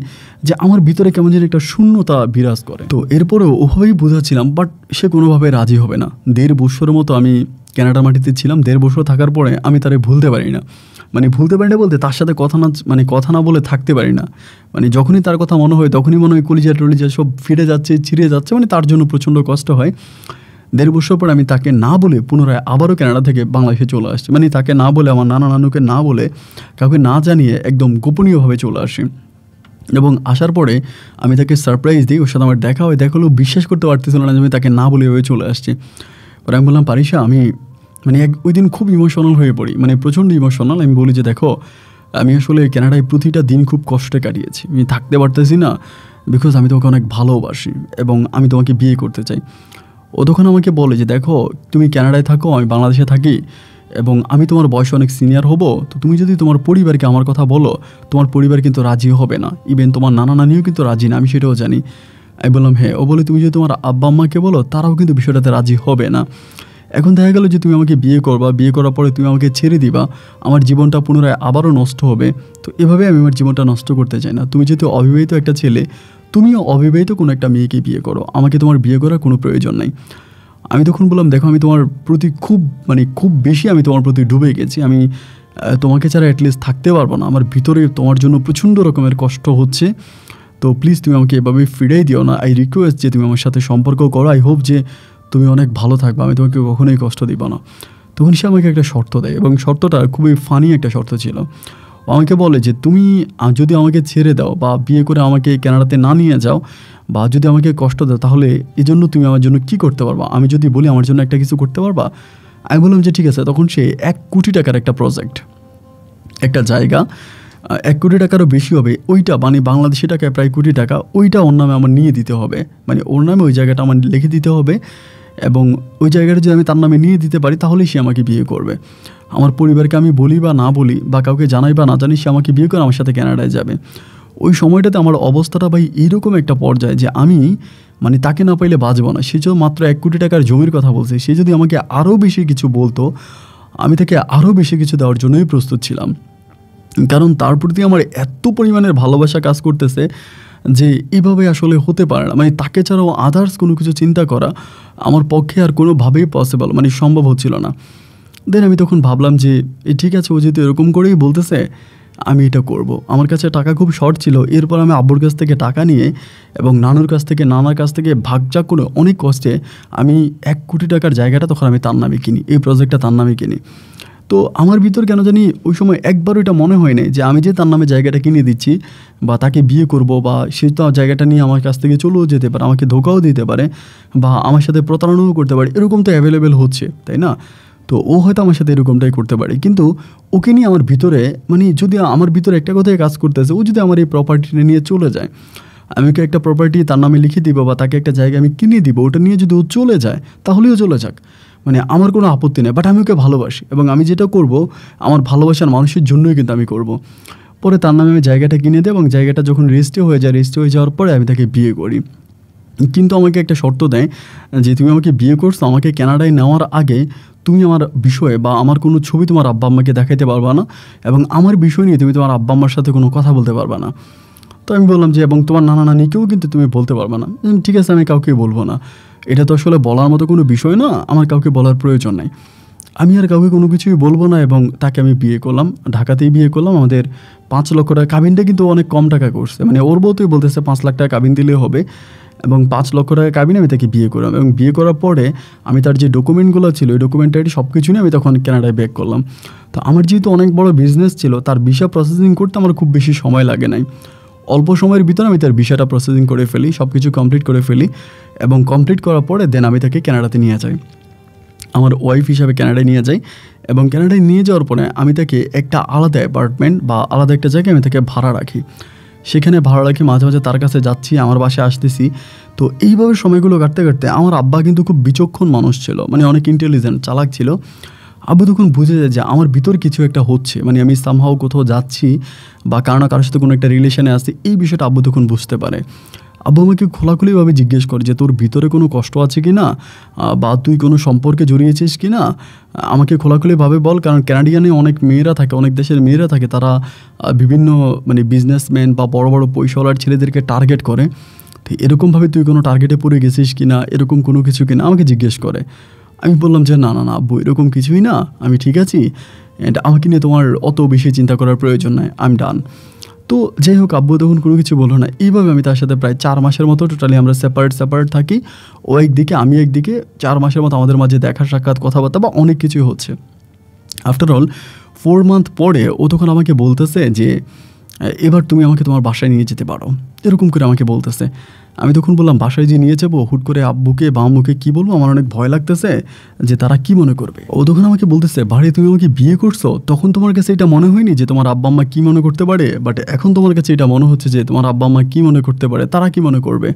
যে আমার ভিতরে কেমন জানি একটা শূন্যতা বিরাজ করে তো এরপরেও ওভাবেই বোঝাচ্ছিলাম বাট সে কোনোভাবে রাজি হবে না দেড় বছরের মতো আমি ক্যানাডা মাটিতে ছিলাম দেড় বছর থাকার পরে আমি তারে ভুলতে পারি না মানে ভুলতে পারি না বলতে তার সাথে কথা না মানে কথা না বলে থাকতে পারি না মানে যখনই তার কথা মনে হয় তখনই মনে হয় কলিজা টলিজা সব ফিরে যাচ্ছে ছিঁড়ে যাচ্ছে মানে তার জন্য প্রচণ্ড কষ্ট হয় দেড় বছর পর আমি তাকে না বলে পুনরায় আবারও কানাডা থেকে বাংলাদেশে চলে আসছি মানে তাকে না বলে আমার নানা নানুকে না বলে কাউকে না জানিয়ে একদম গোপনীয়ভাবে চলে আসি এবং আসার পরে আমি তাকে সারপ্রাইজ দিই ওর সাথে আমার দেখা হয় দেখালেও বিশ্বাস করতে পারতেছিল না যে আমি তাকে না বলে এভাবে চলে আসছি পরে আমি বললাম পারিসা আমি মানে এক ওই দিন খুব ইমোশনাল হয়ে পড়ি মানে প্রচণ্ড ইমোশনাল আমি বলি যে দেখো আমি আসলে ক্যানাডায় প্রতিটা দিন খুব কষ্টে কাটিয়েছি আমি থাকতে পারতেছি না বিকজ আমি তোমাকে অনেক ভালোবাসি এবং আমি তোমাকে বিয়ে করতে চাই ও তখন আমাকে বলে যে দেখো তুমি ক্যানাডায় থাকো আমি বাংলাদেশে থাকি এবং আমি তোমার বয়সে অনেক সিনিয়র হব তো তুমি যদি তোমার পরিবারকে আমার কথা বলো তোমার পরিবার কিন্তু রাজি হবে না ইভেন তোমার নানা নানিও কিন্তু রাজি না আমি সেটাও জানি আমি বললাম হ্যাঁ ও বলে তুমি যদি তোমার আব্বা আম্মাকে বলো তারাও কিন্তু বিষয়টাতে রাজি হবে না এখন দেখা গেল যে তুমি আমাকে বিয়ে করবা বিয়ে করার পরে তুমি আমাকে ছেড়ে দিবা আমার জীবনটা পুনরায় আবারও নষ্ট হবে তো এভাবে আমি আমার জীবনটা নষ্ট করতে চাই না তুমি যেহেতু অবিবাহিত একটা ছেলে তুমিও অবিবাহিত কোনো একটা মেয়েকে বিয়ে করো আমাকে তোমার বিয়ে করার কোনো প্রয়োজন নাই আমি তখন বললাম দেখো আমি তোমার প্রতি খুব মানে খুব বেশি আমি তোমার প্রতি ডুবে গেছি আমি তোমাকে ছাড়া অ্যাটলিস্ট থাকতে পারবো না আমার ভিতরে তোমার জন্য প্রচণ্ড রকমের কষ্ট হচ্ছে তো প্লিজ তুমি আমাকে এভাবে ফিরেই দিও না আই রিকোয়েস্ট যে তুমি আমার সাথে সম্পর্ক করো আই হোপ যে তুমি অনেক ভালো থাকবে আমি তোমাকে কখনোই কষ্ট দিব না তখন সে আমাকে একটা শর্ত দেয় এবং শর্তটা খুবই ফানি একটা শর্ত ছিল আমাকে বলে যে তুমি যদি আমাকে ছেড়ে দাও বা বিয়ে করে আমাকে কানাডাতে না নিয়ে যাও বা যদি আমাকে কষ্ট দাও তাহলে এজন্য তুমি আমার জন্য কি করতে পারবা আমি যদি বলি আমার জন্য একটা কিছু করতে পারবা আমি বললাম যে ঠিক আছে তখন সে এক কোটি টাকার একটা প্রজেক্ট একটা জায়গা এক কোটি টাকারও বেশি হবে ওইটা মানে বাংলাদেশি টাকায় প্রায় কোটি টাকা ওইটা ওর নামে আমার নিয়ে দিতে হবে মানে ওর নামে ওই জায়গাটা আমার লিখে দিতে হবে এবং ওই জায়গাটা যদি আমি তার নামে নিয়ে দিতে পারি তাহলেই সে আমাকে বিয়ে করবে আমার পরিবারকে আমি বলি বা না বলি বা কাউকে জানাই বা না জানি সে আমাকে বিয়ে করে আমার সাথে ক্যানাডায় যাবে ওই সময়টাতে আমার অবস্থাটা ভাই এইরকম একটা পর্যায়ে যে আমি মানে তাকে না পাইলে বাঁচবো না সে যদি মাত্র এক কোটি টাকার জমির কথা বলছে সে যদি আমাকে আরও বেশি কিছু বলতো আমি তাকে আরও বেশি কিছু দেওয়ার জন্যই প্রস্তুত ছিলাম কারণ তার প্রতি আমার এত পরিমাণের ভালোবাসা কাজ করতেছে যে এভাবে আসলে হতে পারে না মানে তাকে ছাড়াও আদার্স কোনো কিছু চিন্তা করা আমার পক্ষে আর কোনোভাবেই পসিবল মানে সম্ভব হচ্ছিল না দেন আমি তখন ভাবলাম যে ঠিক আছে ও যেহেতু এরকম করেই বলতেছে আমি এটা করব। আমার কাছে টাকা খুব শর্ট ছিল এরপর আমি আব্বুর কাছ থেকে টাকা নিয়ে এবং নানুর কাছ থেকে নানার কাছ থেকে ভাগজাগ করে অনেক কষ্টে আমি এক কোটি টাকার জায়গাটা তখন আমি তার নামে কিনি এই প্রজেক্টটা তার নামে কিনি তো আমার ভিতর কেন জানি ওই সময় একবারও এটা মনে হয় যে আমি যে তার নামে জায়গাটা কিনে দিচ্ছি বা তাকে বিয়ে করব বা সে তো জায়গাটা নিয়ে আমার কাছ থেকে চলেও যেতে পারে আমাকে ধোকাও দিতে পারে বা আমার সাথে প্রতারণাও করতে পারে এরকম তো অ্যাভেলেবেল হচ্ছে তাই না তো ও হয়তো আমার সাথে এরকমটাই করতে পারে কিন্তু ওকে নিয়ে আমার ভিতরে মানে যদি আমার ভিতরে একটা কথাই কাজ করতেছে ও যদি আমার এই প্রপার্টিটা নিয়ে চলে যায় আমি ওকে একটা প্রপার্টি তার নামে লিখে দিব বা তাকে একটা জায়গা আমি কিনে দিব ওটা নিয়ে যদি ও চলে যায় তাহলেও চলে যাক মানে আমার কোনো আপত্তি নেই বাট আমি ওকে ভালোবাসি এবং আমি যেটা করব আমার ভালোবাসার মানুষের জন্যই কিন্তু আমি করব পরে তার নামে আমি জায়গাটা কিনে দিই এবং জায়গাটা যখন রেজিস্ট্রি হয়ে যায় রেজিস্ট্রি হয়ে যাওয়ার পরে আমি তাকে বিয়ে করি কিন্তু আমাকে একটা শর্ত দেয় যে তুমি আমাকে বিয়ে করছো আমাকে ক্যানাডায় নেওয়ার আগে তুমি আমার বিষয়ে বা আমার কোনো ছবি তোমার আব্বা আম্মাকে দেখাতে পারবা না এবং আমার বিষয় নিয়ে তুমি তোমার আব্বা আম্মার সাথে কোনো কথা বলতে পারবা না তো আমি বললাম যে এবং তোমার নানা নানিকেও কিন্তু তুমি বলতে পারবে না ঠিক আছে আমি কাউকে বলবো না এটা তো আসলে বলার মতো কোনো বিষয় না আমার কাউকে বলার প্রয়োজন নাই আমি আর কাউকে কোনো কিছুই বলবো না এবং তাকে আমি বিয়ে করলাম ঢাকাতেই বিয়ে করলাম আমাদের পাঁচ লক্ষ টাকা কাবিনটা কিন্তু অনেক কম টাকা করছে মানে ওর বউতেই বলতেছে পাঁচ লাখ টাকা কাবিন দিলে হবে এবং পাঁচ লক্ষ টাকা কাবিন আমি তাকে বিয়ে করলাম এবং বিয়ে করার পরে আমি তার যে ডকুমেন্টগুলো ছিল ওই ডকুমেন্টারি সব কিছু নিয়ে আমি তখন কেনাডায় ব্যাক করলাম তো আমার যেহেতু অনেক বড় বিজনেস ছিল তার বিষয় প্রসেসিং করতে আমার খুব বেশি সময় লাগে নাই অল্প সময়ের ভিতরে আমি তার ভিসাটা প্রসেসিং করে ফেলি সব কিছু কমপ্লিট করে ফেলি এবং কমপ্লিট করার পরে দেন আমি তাকে ক্যানাডাতে নিয়ে যাই আমার ওয়াইফ হিসাবে ক্যানাডায় নিয়ে যাই এবং ক্যানাডায় নিয়ে যাওয়ার পরে আমি তাকে একটা আলাদা অ্যাপার্টমেন্ট বা আলাদা একটা জায়গায় আমি তাকে ভাড়া রাখি সেখানে ভাড়া রাখি মাঝে মাঝে তার কাছে যাচ্ছি আমার বাসায় আসতেছি তো এইভাবে সময়গুলো কাটতে কাটতে আমার আব্বা কিন্তু খুব বিচক্ষণ মানুষ ছিল মানে অনেক ইন্টেলিজেন্ট চালাক ছিল আব্বু তখন বুঝে যায় যে আমার ভিতর কিছু একটা হচ্ছে মানে আমি সামহাও কোথাও যাচ্ছি বা কারো না কারোর সাথে কোনো একটা রিলেশনে আসছে এই বিষয়টা আব্বু তখন বুঝতে পারে আব্বু আমাকে খোলাখুলিভাবে জিজ্ঞেস করে যে তোর ভিতরে কোনো কষ্ট আছে কি না বা তুই কোনো সম্পর্কে জড়িয়েছিস কি না আমাকে খোলাখুলিভাবে বল কারণ ক্যানাডিয়ানে অনেক মেয়েরা থাকে অনেক দেশের মেয়েরা থাকে তারা বিভিন্ন মানে বিজনেসম্যান বা বড় বড় পয়সাওয়ালার ছেলেদেরকে টার্গেট করে তো এরকমভাবে তুই কোনো টার্গেটে পড়ে গেছিস কি না এরকম কোনো কিছু কি না আমাকে জিজ্ঞেস করে আমি বললাম যে না না না আব্বু এরকম কিছুই না আমি ঠিক আছি অ্যান্ড আমাকে নিয়ে তোমার অত বেশি চিন্তা করার প্রয়োজন নাই আই এম ডান তো যাই হোক আব্বু তখন কোনো কিছু বলো না এইভাবে আমি তার সাথে প্রায় চার মাসের মতো টোটালি আমরা সেপারেট সেপারেট থাকি ও একদিকে আমি একদিকে চার মাসের মতো আমাদের মাঝে দেখা সাক্ষাৎ কথাবার্তা বা অনেক কিছুই হচ্ছে আফটার অল ফোর মান্থ পরে ও তখন আমাকে বলতেছে যে এবার তুমি আমাকে তোমার বাসায় নিয়ে যেতে পারো এরকম করে আমাকে বলতেছে আমি তখন বললাম বাসায় যে নিয়ে যাব হুট করে আব্বুকে বা আম্মুকে কী বলবো আমার অনেক ভয় লাগতেছে যে তারা কি মনে করবে ও তখন আমাকে বলতেছে বাড়ি তুমি আমাকে বিয়ে করছো তখন তোমার কাছে এটা মনে হয়নি যে তোমার আব্বা আম্মা কী মনে করতে পারে বাট এখন তোমার কাছে এটা মনে হচ্ছে যে তোমার আব্বা আম্মা কী মনে করতে পারে তারা কি মনে করবে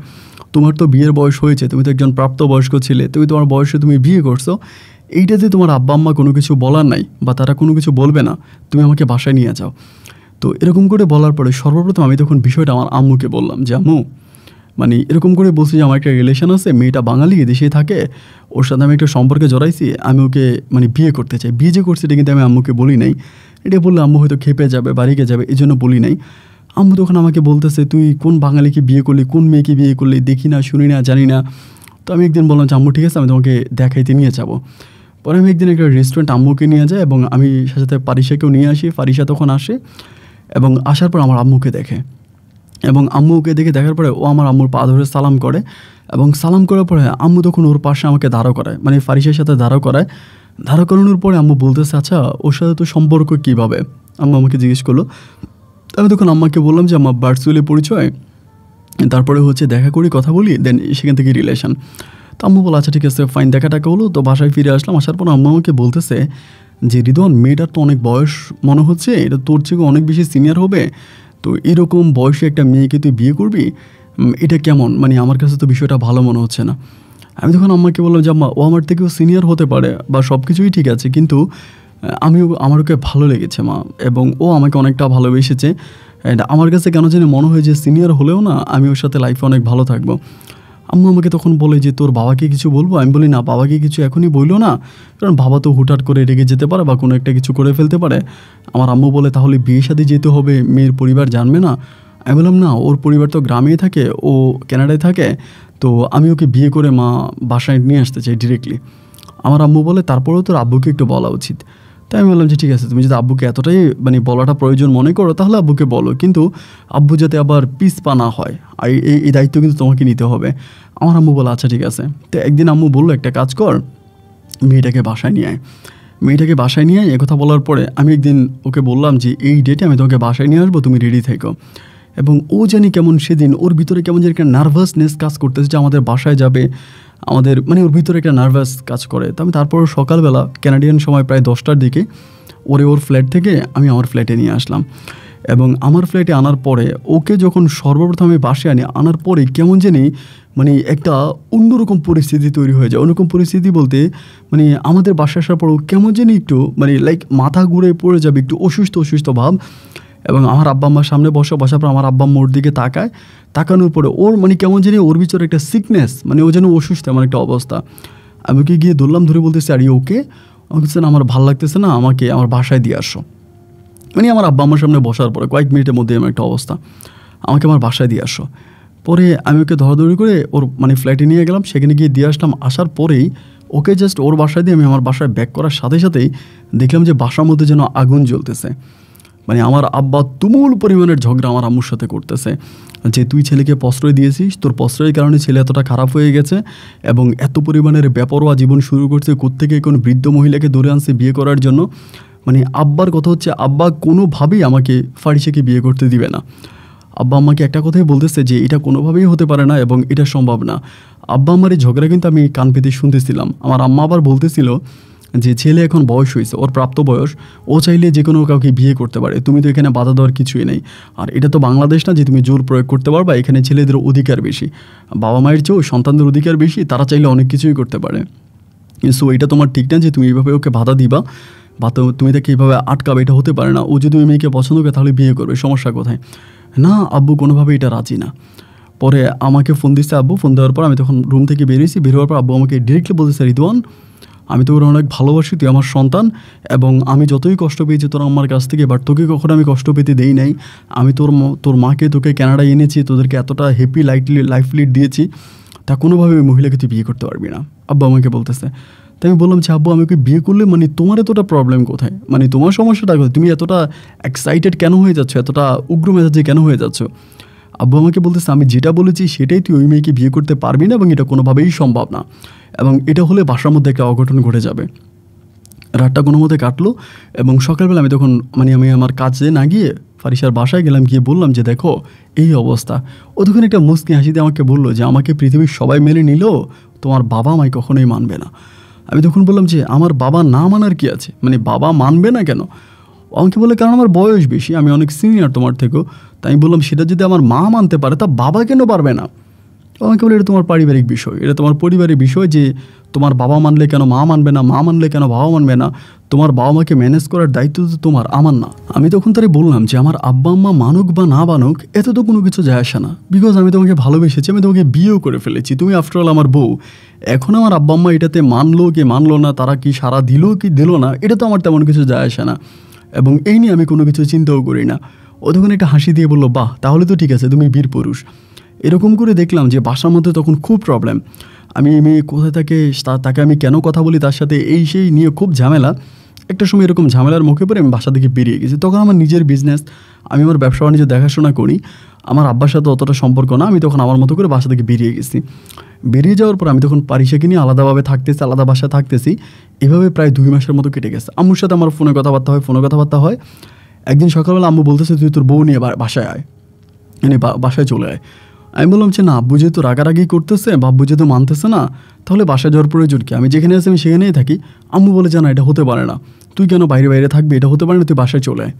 তোমার তো বিয়ের বয়স হয়েছে তুমি তো একজন প্রাপ্তবয়স্ক ছেলে তুমি তোমার বয়সে তুমি বিয়ে করছো এইটাতে তোমার আব্বা আম্মা কোনো কিছু বলার নাই বা তারা কোনো কিছু বলবে না তুমি আমাকে বাসায় নিয়ে যাও তো এরকম করে বলার পরে সর্বপ্রথম আমি তখন বিষয়টা আমার আম্মুকে বললাম যে আম্মু মানে এরকম করে বলছি যে আমার একটা রিলেশন আছে মেয়েটা বাঙালি এদেশে থাকে ওর সাথে আমি একটা সম্পর্কে জড়াইছি আমি ওকে মানে বিয়ে করতে চাই বিয়ে যে করছি এটা কিন্তু আমি আম্মুকে বলি নাই এটা বললে আম্মু হয়তো খেপে যাবে বাড়িকে যাবে এই জন্য বলি নাই আম্মু তখন আমাকে বলতেছে তুই কোন বাঙালিকে বিয়ে করলি কোন মেয়েকে বিয়ে করলি দেখি না শুনি না জানি না তো আমি একদিন বললাম যে আম্মু ঠিক আছে আমি তোমাকে দেখাইতে নিয়ে যাবো পরে আমি একদিন একটা রেস্টুরেন্ট আম্মুকে নিয়ে যাই এবং আমি সাথে সাথে পারিশাকেও নিয়ে আসি পারিশা তখন আসে এবং আসার পর আমার আম্মুকে দেখে এবং আম্মু ওকে দেখে দেখার পরে ও আমার আম্মুর পা ধরে সালাম করে এবং সালাম করার পরে আম্মু তখন ওর পাশে আমাকে দাঁড়ো করায় মানে ফারিসের সাথে দাঁড়ো করায় দাঁড়া করানোর পরে আম্মু বলতেছে আচ্ছা ওর সাথে তো সম্পর্ক কীভাবে আম্মু আমাকে জিজ্ঞেস করলো আমি তখন আম্মাকে বললাম যে আমার ভার্চুয়ালি পরিচয় তারপরে হচ্ছে দেখা করি কথা বলি দেন সেখান থেকে রিলেশন তো আম্মু বলো আচ্ছা ঠিক আছে ফাইন দেখা টাকা হলো তো বাসায় ফিরে আসলাম আসার পর আম্মু আমাকে বলতেছে যে রিদন মেয়েটার তো অনেক বয়স মনে হচ্ছে এটা তোর থেকে অনেক বেশি সিনিয়র হবে তো এরকম বয়সে একটা মেয়েকে তুই বিয়ে করবি এটা কেমন মানে আমার কাছে তো বিষয়টা ভালো মনে হচ্ছে না আমি তখন আম্মাকে বললাম যে আম্মা ও আমার থেকেও সিনিয়র হতে পারে বা সব কিছুই ঠিক আছে কিন্তু আমি আমার ওকে ভালো লেগেছে মা এবং ও আমাকে অনেকটা ভালোবেসেছে অ্যান্ড আমার কাছে কেন যেন মনে হয় যে সিনিয়র হলেও না আমি ওর সাথে লাইফে অনেক ভালো থাকবো আম্মু আমাকে তখন বলে যে তোর বাবাকে কিছু বলবো আমি বলি না বাবাকে কিছু এখনই বইলো না কারণ বাবা তো হুটহাট করে রেগে যেতে পারে বা কোনো একটা কিছু করে ফেলতে পারে আমার আম্মু বলে তাহলে বিয়ে সাথে যেতে হবে মেয়ের পরিবার জানবে না আমি বললাম না ওর পরিবার তো গ্রামেই থাকে ও ক্যানাডায় থাকে তো আমি ওকে বিয়ে করে মা বাসায় নিয়ে আসতে চাই ডিরেক্টলি আমার আম্মু বলে তারপরেও তোর আব্বুকে একটু বলা উচিত তাই আমি বললাম যে ঠিক আছে তুমি যদি আব্বুকে এতটাই মানে বলাটা প্রয়োজন মনে করো তাহলে আব্বুকে বলো কিন্তু আব্বু যাতে আবার পিসপা না হয় আর এই এই দায়িত্ব কিন্তু তোমাকে নিতে হবে আমার আম্মু বলো আচ্ছা ঠিক আছে তো একদিন আম্মু বললো একটা কাজ কর মেয়েটাকে বাসায় নিয়ে আয় মেয়েটাকে বাসায় নিয়ে আয় কথা বলার পরে আমি একদিন ওকে বললাম যে এই ডেটে আমি তোমাকে বাসায় নিয়ে আসবো তুমি রেডি থেকো এবং ও জানি কেমন সেদিন ওর ভিতরে কেমন যেন একটা নার্ভাসনেস কাজ করতেছে যে আমাদের বাসায় যাবে আমাদের মানে ওর ভিতরে একটা নার্ভাস কাজ করে তো আমি তারপর সকালবেলা ক্যানাডিয়ান সময় প্রায় দশটার দিকে ওরে ওর ফ্ল্যাট থেকে আমি আমার ফ্ল্যাটে নিয়ে আসলাম এবং আমার ফ্ল্যাটে আনার পরে ওকে যখন সর্বপ্রথম আমি বাসে আনি আনার পরে কেমন জানি মানে একটা অন্যরকম পরিস্থিতি তৈরি হয়ে যায় অন্যরকম পরিস্থিতি বলতে মানে আমাদের বাসায় আসার পর ও কেমন জানি একটু মানে লাইক মাথা ঘুরে পড়ে যাবে একটু অসুস্থ অসুস্থ ভাব এবং আমার আব্বা আম্মার সামনে বসে বসার পর আমার আব্বা মোর দিকে তাকায় তাকানোর পরে ওর মানে কেমন জানি ওর ভিতরে একটা সিকনেস মানে ও যেন অসুস্থ আমার একটা অবস্থা আমি ওকে গিয়ে ধরলাম ধরে বলতেছি আর ওকে আমাকে আমার ভালো লাগতেছে না আমাকে আমার বাসায় দিয়ে আসো মানে আমার আব্বা আমার সামনে বসার পরে কয়েক মিনিটের মধ্যে আমার একটা অবস্থা আমাকে আমার বাসায় দিয়ে আসো পরে আমি ওকে ধরাধরি করে ওর মানে ফ্ল্যাটে নিয়ে গেলাম সেখানে গিয়ে দিয়ে আসলাম আসার পরেই ওকে জাস্ট ওর বাসায় দিয়ে আমি আমার বাসায় ব্যাক করার সাথে সাথেই দেখলাম যে বাসার মধ্যে যেন আগুন জ্বলতেছে মানে আমার আব্বা তুমুল পরিমাণের ঝগড়া আমার আম্মুর সাথে করতেছে যে তুই ছেলেকে প্রশ্রয় দিয়েছিস তোর প্রশ্রয়ের কারণে ছেলে এতটা খারাপ হয়ে গেছে এবং এত পরিমাণের ব্যাপারোয়া জীবন শুরু করছে কোত্থেকে কোন বৃদ্ধ মহিলাকে ধরে আনছে বিয়ে করার জন্য মানে আব্বার কথা হচ্ছে আব্বা কোনোভাবেই আমাকে ফারিসাকে বিয়ে করতে দিবে না আব্বা আমাকে একটা কথাই বলতেছে যে এটা কোনোভাবেই হতে পারে না এবং এটা সম্ভব না আব্বা আমার এই ঝগড়া কিন্তু আমি কান পেতে শুনতেছিলাম আমার আম্মা আবার বলতেছিল যে ছেলে এখন বয়স হয়েছে ওর প্রাপ্ত বয়স ও চাইলে যে কোনো কাউকে বিয়ে করতে পারে তুমি তো এখানে বাধা দেওয়ার কিছুই নেই আর এটা তো বাংলাদেশ না যে তুমি জোর প্রয়োগ করতে পারবা এখানে ছেলেদের অধিকার বেশি বাবা মায়ের চেয়েও সন্তানদের অধিকার বেশি তারা চাইলে অনেক কিছুই করতে পারে সো এটা তোমার ঠিক না যে তুমি এইভাবে ওকে বাধা দিবা বা তুমি তাকে এইভাবে আটকাবে এটা হতে পারে না ও যদি ওই মেয়েকে পছন্দ করে তাহলে বিয়ে করবে সমস্যা কোথায় না আব্বু কোনোভাবে এটা রাজি না পরে আমাকে ফোন দিচ্ছে আব্বু ফোন দেওয়ার পর আমি তখন রুম থেকে বেরিয়েছি বেরোয়ার পর আব্বু আমাকে ডিরেক্টলি বলতেছে রিদওয়ান আমি তোর অনেক ভালোবাসি তুই আমার সন্তান এবং আমি যতই কষ্ট পেয়েছি তোর আমার কাছ থেকে বাট তোকে কখনো আমি কষ্ট পেতে দেই নাই আমি তোর তোর মাকে তোকে ক্যানাডায় এনেছি তোদেরকে এতটা হ্যাপি লাইটলি লাইফ লিড দিয়েছি তা কোনোভাবে ওই মহিলাকে তুই বিয়ে করতে পারবি না আব্বা আমাকে বলতেছে তাই আমি বললাম যে আব্বু আমাকে বিয়ে করলে মানে তোমার এতটা প্রবলেম কোথায় মানে তোমার সমস্যাটা কোথায় তুমি এতটা এক্সাইটেড কেন হয়ে যাচ্ছ এতটা উগ্র মেজাজে কেন হয়ে যাচ্ছ আব্বু আমাকে বলতেছে আমি যেটা বলেছি সেটাই তুই ওই মেয়েকে বিয়ে করতে পারবি না এবং এটা কোনোভাবেই সম্ভব না এবং এটা হলে বাসার মধ্যে একটা অঘটন ঘটে যাবে রাতটা কোনো মতে কাটলো এবং সকালবেলা আমি তখন মানে আমি আমার কাজে না গিয়ে ফারিসার বাসায় গেলাম গিয়ে বললাম যে দেখো এই অবস্থা ও তখন একটা মুসকি হাসিতে আমাকে বললো যে আমাকে পৃথিবীর সবাই মেনে নিল তোমার বাবা আমায় কখনোই মানবে না আমি তখন বললাম যে আমার বাবা না মানার কি আছে মানে বাবা মানবে না কেন আমাকে বলে কারণ আমার বয়স বেশি আমি অনেক সিনিয়র তোমার থেকেও তাই বললাম সেটা যদি আমার মা মানতে পারে তা বাবা কেন পারবে না আমাকে বলে এটা তোমার পারিবারিক বিষয় এটা তোমার পরিবারের বিষয় যে তোমার বাবা মানলে কেন মা মানবে না মা মানলে কেন বাবা মানবে না তোমার বাবা মাকে ম্যানেজ করার দায়িত্ব তো তোমার আমার না আমি তখন তারই বললাম যে আমার আব্বা আম্মা মানুক বা না বানুক এত তো কোনো কিছু যায় আসে না বিকজ আমি তোমাকে ভালোবেসেছি আমি তোমাকে বিয়েও করে ফেলেছি তুমি আফটারঅল আমার বউ এখন আমার আব্বা আম্মা এটাতে মানলো কি মানলো না তারা কি সারা দিল কি দিল না এটা তো আমার তেমন কিছু যায় আসে না এবং এই নিয়ে আমি কোনো কিছু চিন্তাও করি না ও তখন একটা হাসি দিয়ে বললো বাহ তাহলে তো ঠিক আছে তুমি বীর পুরুষ এরকম করে দেখলাম যে বাসার মধ্যে তখন খুব প্রবলেম আমি মেয়ে কোথায় থাকে তাকে আমি কেন কথা বলি তার সাথে এই সেই নিয়ে খুব ঝামেলা একটা সময় এরকম ঝামেলার মুখে পড়ে আমি বাসা থেকে বেরিয়ে গেছি তখন আমার নিজের বিজনেস আমি আমার ব্যবসা বাণিজ্য দেখাশোনা করি আমার আব্বার সাথে অতটা সম্পর্ক না আমি তখন আমার মতো করে বাসা থেকে বেরিয়ে গেছি বেরিয়ে যাওয়ার পর আমি তখন পারিসাকে নিয়ে আলাদাভাবে থাকতেছি আলাদা বাসায় থাকতেছি এভাবে প্রায় দুই মাসের মতো কেটে গেছে আম্মুর সাথে আমার ফোনে কথাবার্তা হয় ফোনে কথাবার্তা হয় একদিন সকালবেলা আম্মু বলতেছে তুই তোর বউ নিয়ে বাসায় আয় মানে বাসায় চলে আয় আমি বললাম যে না আব্বু যেহেতু রাগারাগি করতেছে বা আব্বু যেহেতু মানতেছে না তাহলে বাসায় যাওয়ার প্রয়োজন কি আমি যেখানে আছি আমি সেখানেই থাকি আম্মু বলে জানা এটা হতে পারে না তুই কেন বাইরে বাইরে থাকবি এটা হতে পারে না তুই বাসায় চলে আয়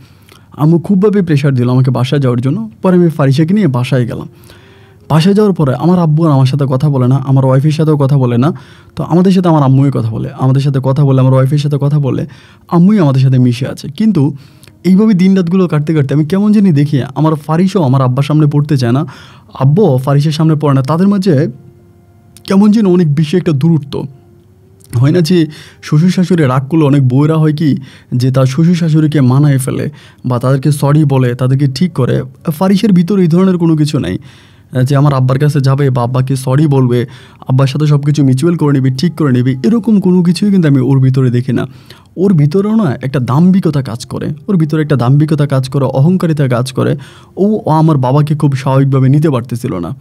আম্মু খুবভাবে প্রেশার দিল আমাকে বাসায় যাওয়ার জন্য পরে আমি ফারিসাকে নিয়ে বাসায় গেলাম বাসায় যাওয়ার পরে আমার আব্বু আর আমার সাথে কথা বলে না আমার ওয়াইফের সাথেও কথা বলে না তো আমাদের সাথে আমার আম্মুই কথা বলে আমাদের সাথে কথা বলে আমার ওয়াইফের সাথে কথা বলে আম্মুই আমাদের সাথে মিশে আছে কিন্তু এইভাবে দিন রাতগুলো কাটতে কাটতে আমি কেমন জানি দেখি আমার ফারিসও আমার আব্বার সামনে পড়তে চায় না আব্বও ফারিসের সামনে পড়ে না তাদের মাঝে কেমন যেন অনেক বেশি একটা দূরত্ব হয় না যে শ্বশুর শাশুড়ি রাগ করলে অনেক বইরা হয় কি যে তার শ্বশুর শাশুড়িকে মানায় ফেলে বা তাদেরকে সরি বলে তাদেরকে ঠিক করে ফারিসের ভিতর এই ধরনের কোনো কিছু নাই যে আমার আব্বার কাছে যাবে বা আব্বাকে সরি বলবে আব্বার সাথে সব কিছু মিউচুয়াল করে নিবি ঠিক করে নিবি এরকম কোনো কিছুই কিন্তু আমি ওর ভিতরে দেখি না ওর ভিতরেও না একটা দাম্ভিকতা কাজ করে ওর ভিতরে একটা দাম্ভিকতা কাজ করে অহংকারিতা কাজ করে ও আমার বাবাকে খুব স্বাভাবিকভাবে নিতে পারতেছিল না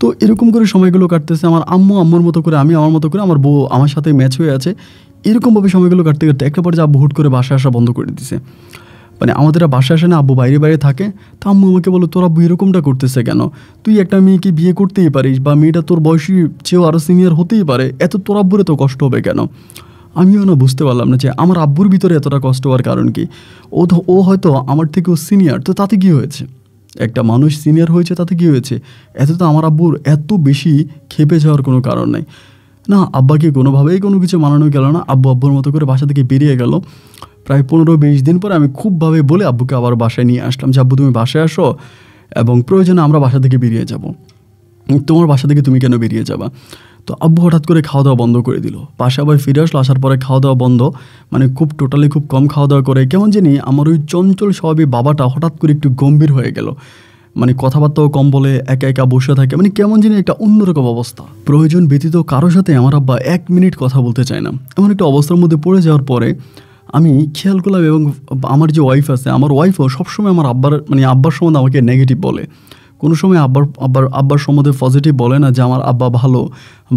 তো এরকম করে সময়গুলো কাটতেছে আমার আম্মু আম্মুর মতো করে আমি আমার মতো করে আমার বউ আমার সাথে ম্যাচ হয়ে আছে এরকমভাবে সময়গুলো কাটতে কাটতে একটা পর্যায়ে আব্বু হুট করে বাসা আসা বন্ধ করে দিছে মানে আমাদের বাসায় আসে না আব্বু বাইরে বাইরে থাকে তো আম্মু আমাকে বলো তোর আব্বু এরকমটা করতেছে কেন তুই একটা মেয়েকে বিয়ে করতেই পারিস বা মেয়েটা তোর বয়সী চেয়েও আরও সিনিয়র হতেই পারে এত তোর আব্বুর এত কষ্ট হবে কেন আমিও না বুঝতে পারলাম না যে আমার আব্বুর ভিতরে এতটা কষ্ট হওয়ার কারণ কি ও ও হয়তো আমার থেকেও সিনিয়র তো তাতে কী হয়েছে একটা মানুষ সিনিয়র হয়েছে তাতে কী হয়েছে এত তো আমার আব্বুর এত বেশি খেপে যাওয়ার কোনো কারণ নেই না আব্বাকে কোনোভাবেই কোনো কিছু মানানো গেল না আব্বু আব্বুর মতো করে বাসা থেকে বেরিয়ে গেল প্রায় পনেরো বিশ দিন পরে আমি খুবভাবে বলে আব্বুকে আবার বাসায় নিয়ে আসলাম যে আব্বু তুমি বাসায় আসো এবং প্রয়োজনে আমরা বাসা থেকে বেরিয়ে যাব তোমার বাসা থেকে তুমি কেন বেরিয়ে যাবা তো আব্বু হঠাৎ করে খাওয়া দাওয়া বন্ধ করে দিল পাশে আবার ফিরে আসলো আসার পরে খাওয়া দাওয়া বন্ধ মানে খুব টোটালি খুব কম খাওয়া দাওয়া করে কেমন জানি আমার ওই চঞ্চল স্বভাবী বাবাটা হঠাৎ করে একটু গম্ভীর হয়ে গেল মানে কথাবার্তাও কম বলে একা একা বসে থাকে মানে কেমন জানি একটা অন্যরকম অবস্থা প্রয়োজন ব্যতীত কারোর সাথে আমার আব্বা এক মিনিট কথা বলতে চায় না এমন একটা অবস্থার মধ্যে পড়ে যাওয়ার পরে আমি খেয়াল করলাম এবং আমার যে ওয়াইফ আছে আমার ওয়াইফও সবসময় আমার আব্বার মানে আব্বার সম্বন্ধে আমাকে নেগেটিভ বলে কোনো সময় আব্বার আব্বার আব্বার সম্বন্ধে পজিটিভ বলে না যে আমার আব্বা ভালো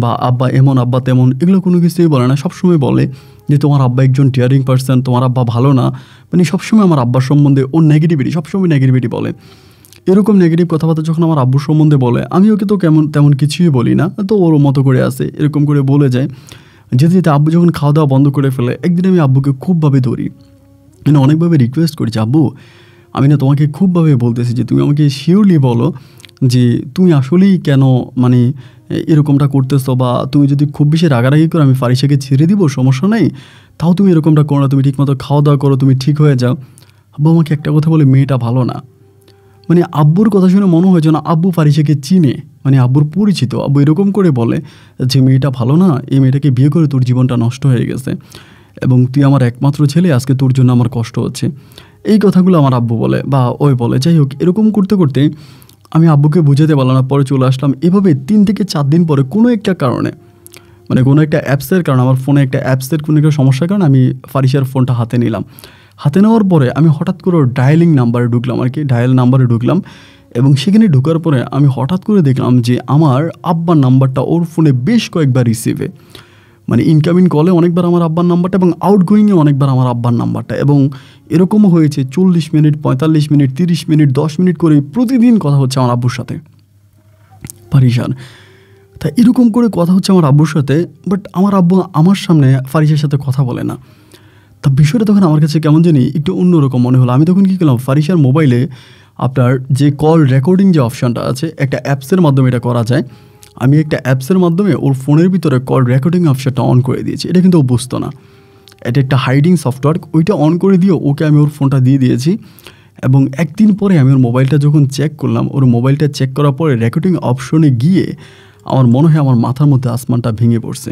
বা আব্বা এমন আব্বা তেমন এগুলো কোনো কিছুই বলে না সবসময় বলে যে তোমার আব্বা একজন টিয়ারিং পার্সন তোমার আব্বা ভালো না মানে সবসময় আমার আব্বার সম্বন্ধে ও নেগেটিভিটি সবসময় নেগেটিভিটি বলে এরকম নেগেটিভ কথাবার্তা যখন আমার আব্বুর সম্বন্ধে বলে আমি ওকে তো কেমন তেমন কিছুই বলি না তো ওর মতো করে আছে এরকম করে বলে যায় যেতে যেতে আব্বু যখন খাওয়া দাওয়া বন্ধ করে ফেলে একদিন আমি আব্বুকে খুবভাবে ধরি মানে অনেকভাবে রিকোয়েস্ট করেছি আব্বু আমি না তোমাকে খুবভাবে বলতেছি যে তুমি আমাকে শিওরলি বলো যে তুমি আসলেই কেন মানে এরকমটা করতেছো বা তুমি যদি খুব বেশি রাগারাগি করো আমি ফারিসাকে ছেড়ে দিব সমস্যা নেই তাও তুমি এরকমটা করো না তুমি ঠিকমতো খাওয়া দাওয়া করো তুমি ঠিক হয়ে যাও আব্বু আমাকে একটা কথা বলে মেয়েটা ভালো না মানে আব্বুর কথা শুনে মনে হয়েছে না আব্বু ফারিসাকে চিনে মানে আব্বুর পরিচিত আব্বু এরকম করে বলে যে মেয়েটা ভালো না এই মেয়েটাকে বিয়ে করে তোর জীবনটা নষ্ট হয়ে গেছে এবং তুই আমার একমাত্র ছেলে আজকে তোর জন্য আমার কষ্ট হচ্ছে এই কথাগুলো আমার আব্বু বলে বা ওই বলে যাই হোক এরকম করতে করতে আমি আব্বুকে বুঝাতে পারলাম না পরে চলে আসলাম এভাবে তিন থেকে চার দিন পরে কোনো একটা কারণে মানে কোনো একটা অ্যাপসের কারণে আমার ফোনে একটা অ্যাপসের কোনো একটা সমস্যার কারণে আমি ফারিশার ফোনটা হাতে নিলাম হাতে নেওয়ার পরে আমি হঠাৎ করে ডায়ালিং নাম্বারে ঢুকলাম আর কি ডায়াল নাম্বারে ঢুকলাম এবং সেখানে ঢোকার পরে আমি হঠাৎ করে দেখলাম যে আমার আব্বার নাম্বারটা ওর ফোনে বেশ কয়েকবার রিসিভে মানে ইনকামিং কলে অনেকবার আমার আব্বার নাম্বারটা এবং আউটগোয়িংয়ে অনেকবার আমার আব্বার নাম্বারটা এবং এরকমও হয়েছে চল্লিশ মিনিট পঁয়তাল্লিশ মিনিট তিরিশ মিনিট দশ মিনিট করে প্রতিদিন কথা হচ্ছে আমার আব্বুর সাথে ফারিসার তা এরকম করে কথা হচ্ছে আমার আব্বুর সাথে বাট আমার আব্বু আমার সামনে ফারিসের সাথে কথা বলে না তা বিষয়টা তখন আমার কাছে কেমন জানি একটু অন্যরকম মনে হলো আমি তখন কী করলাম ফারিসার মোবাইলে আপনার যে কল রেকর্ডিং যে অপশানটা আছে একটা অ্যাপসের মাধ্যমে এটা করা যায় আমি একটা অ্যাপসের মাধ্যমে ওর ফোনের ভিতরে কল রেকর্ডিং অপশানটা অন করে দিয়েছি এটা কিন্তু ও বুঝতো না এটা একটা হাইডিং সফটওয়্যার ওইটা অন করে দিয়ে ওকে আমি ওর ফোনটা দিয়ে দিয়েছি এবং একদিন পরে আমি ওর মোবাইলটা যখন চেক করলাম ওর মোবাইলটা চেক করার পরে রেকর্ডিং অপশনে গিয়ে আমার মনে হয় আমার মাথার মধ্যে আসমানটা ভেঙে পড়ছে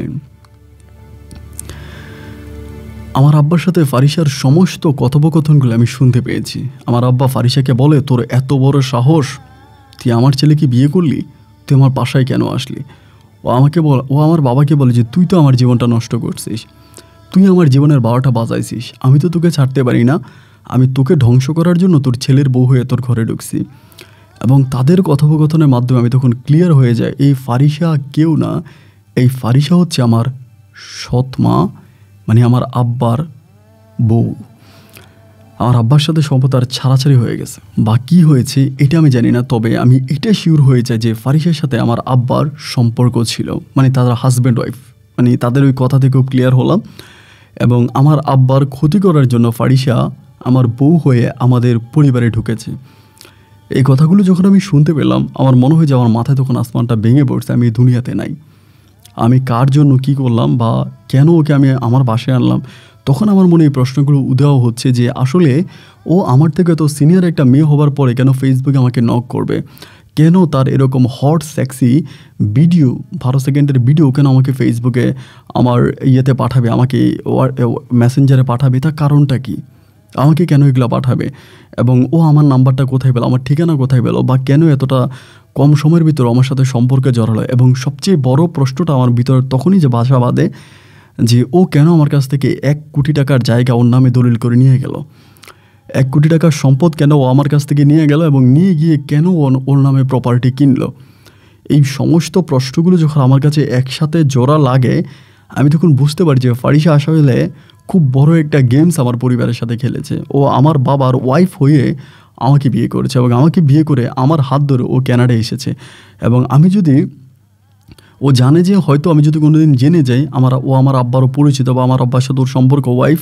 আমার আব্বার সাথে ফারিসার সমস্ত কথোপকথনগুলো আমি শুনতে পেয়েছি আমার আব্বা ফারিসাকে বলে তোর এত বড় সাহস তুই আমার ছেলেকে বিয়ে করলি তুই আমার বাসায় কেন আসলি ও আমাকে বল ও আমার বাবাকে বলে যে তুই তো আমার জীবনটা নষ্ট করছিস তুই আমার জীবনের বারোটা বাজাইছিস আমি তো তোকে ছাড়তে পারি না আমি তোকে ধ্বংস করার জন্য তোর ছেলের বউ হয়ে তোর ঘরে ঢুকছি এবং তাদের কথোপকথনের মাধ্যমে আমি তখন ক্লিয়ার হয়ে যায় এই ফারিসা কেউ না এই ফারিসা হচ্ছে আমার সৎ মা মানে আমার আব্বার বউ আমার আব্বার সাথে সম্পর্ক ছাড়াছাড়ি হয়ে গেছে বা কী হয়েছে এটা আমি জানি না তবে আমি এটা শিওর হয়ে যাই যে ফারিসের সাথে আমার আব্বার সম্পর্ক ছিল মানে তাদের হাজব্যান্ড ওয়াইফ মানে তাদের ওই কথা থেকে খুব ক্লিয়ার হলাম এবং আমার আব্বার ক্ষতি করার জন্য ফারিসা আমার বউ হয়ে আমাদের পরিবারে ঢুকেছে এই কথাগুলো যখন আমি শুনতে পেলাম আমার মনে হয়ে যে আমার মাথায় তখন আসমানটা ভেঙে পড়ছে আমি দুনিয়াতে নাই আমি কার জন্য কি করলাম বা কেন ওকে আমি আমার বাসায় আনলাম তখন আমার মনে এই প্রশ্নগুলো উদয় হচ্ছে যে আসলে ও আমার থেকে তো সিনিয়র একটা মেয়ে হবার পরে কেন ফেসবুকে আমাকে নক করবে কেন তার এরকম হট সেক্সি ভিডিও বারো সেকেন্ডের ভিডিও কেন আমাকে ফেসবুকে আমার ইয়েতে পাঠাবে আমাকে মেসেঞ্জারে পাঠাবে তার কারণটা কী আমাকে কেন এগুলো পাঠাবে এবং ও আমার নাম্বারটা কোথায় পেলো আমার ঠিকানা কোথায় পেলো বা কেন এতটা কম সময়ের ভিতর আমার সাথে সম্পর্কে জড়ালো এবং সবচেয়ে বড় প্রশ্নটা আমার ভিতরে তখনই যে বাসা বাঁধে যে ও কেন আমার কাছ থেকে এক কোটি টাকার জায়গা ওর নামে দলিল করে নিয়ে গেল এক কোটি টাকার সম্পদ কেন ও আমার কাছ থেকে নিয়ে গেল এবং নিয়ে গিয়ে কেন ওর নামে প্রপার্টি কিনলো এই সমস্ত প্রশ্নগুলো যখন আমার কাছে একসাথে জোড়া লাগে আমি তখন বুঝতে পারি যে ফারিসা হলে খুব বড় একটা গেমস আমার পরিবারের সাথে খেলেছে ও আমার বাবার ওয়াইফ হয়ে আমাকে বিয়ে করেছে এবং আমাকে বিয়ে করে আমার হাত ধরে ও ক্যানাডা এসেছে এবং আমি যদি ও জানে যে হয়তো আমি যদি কোনোদিন জেনে যাই আমার ও আমার আব্বারও পরিচিত বা আমার আব্বার সাথে ওর সম্পর্ক ওয়াইফ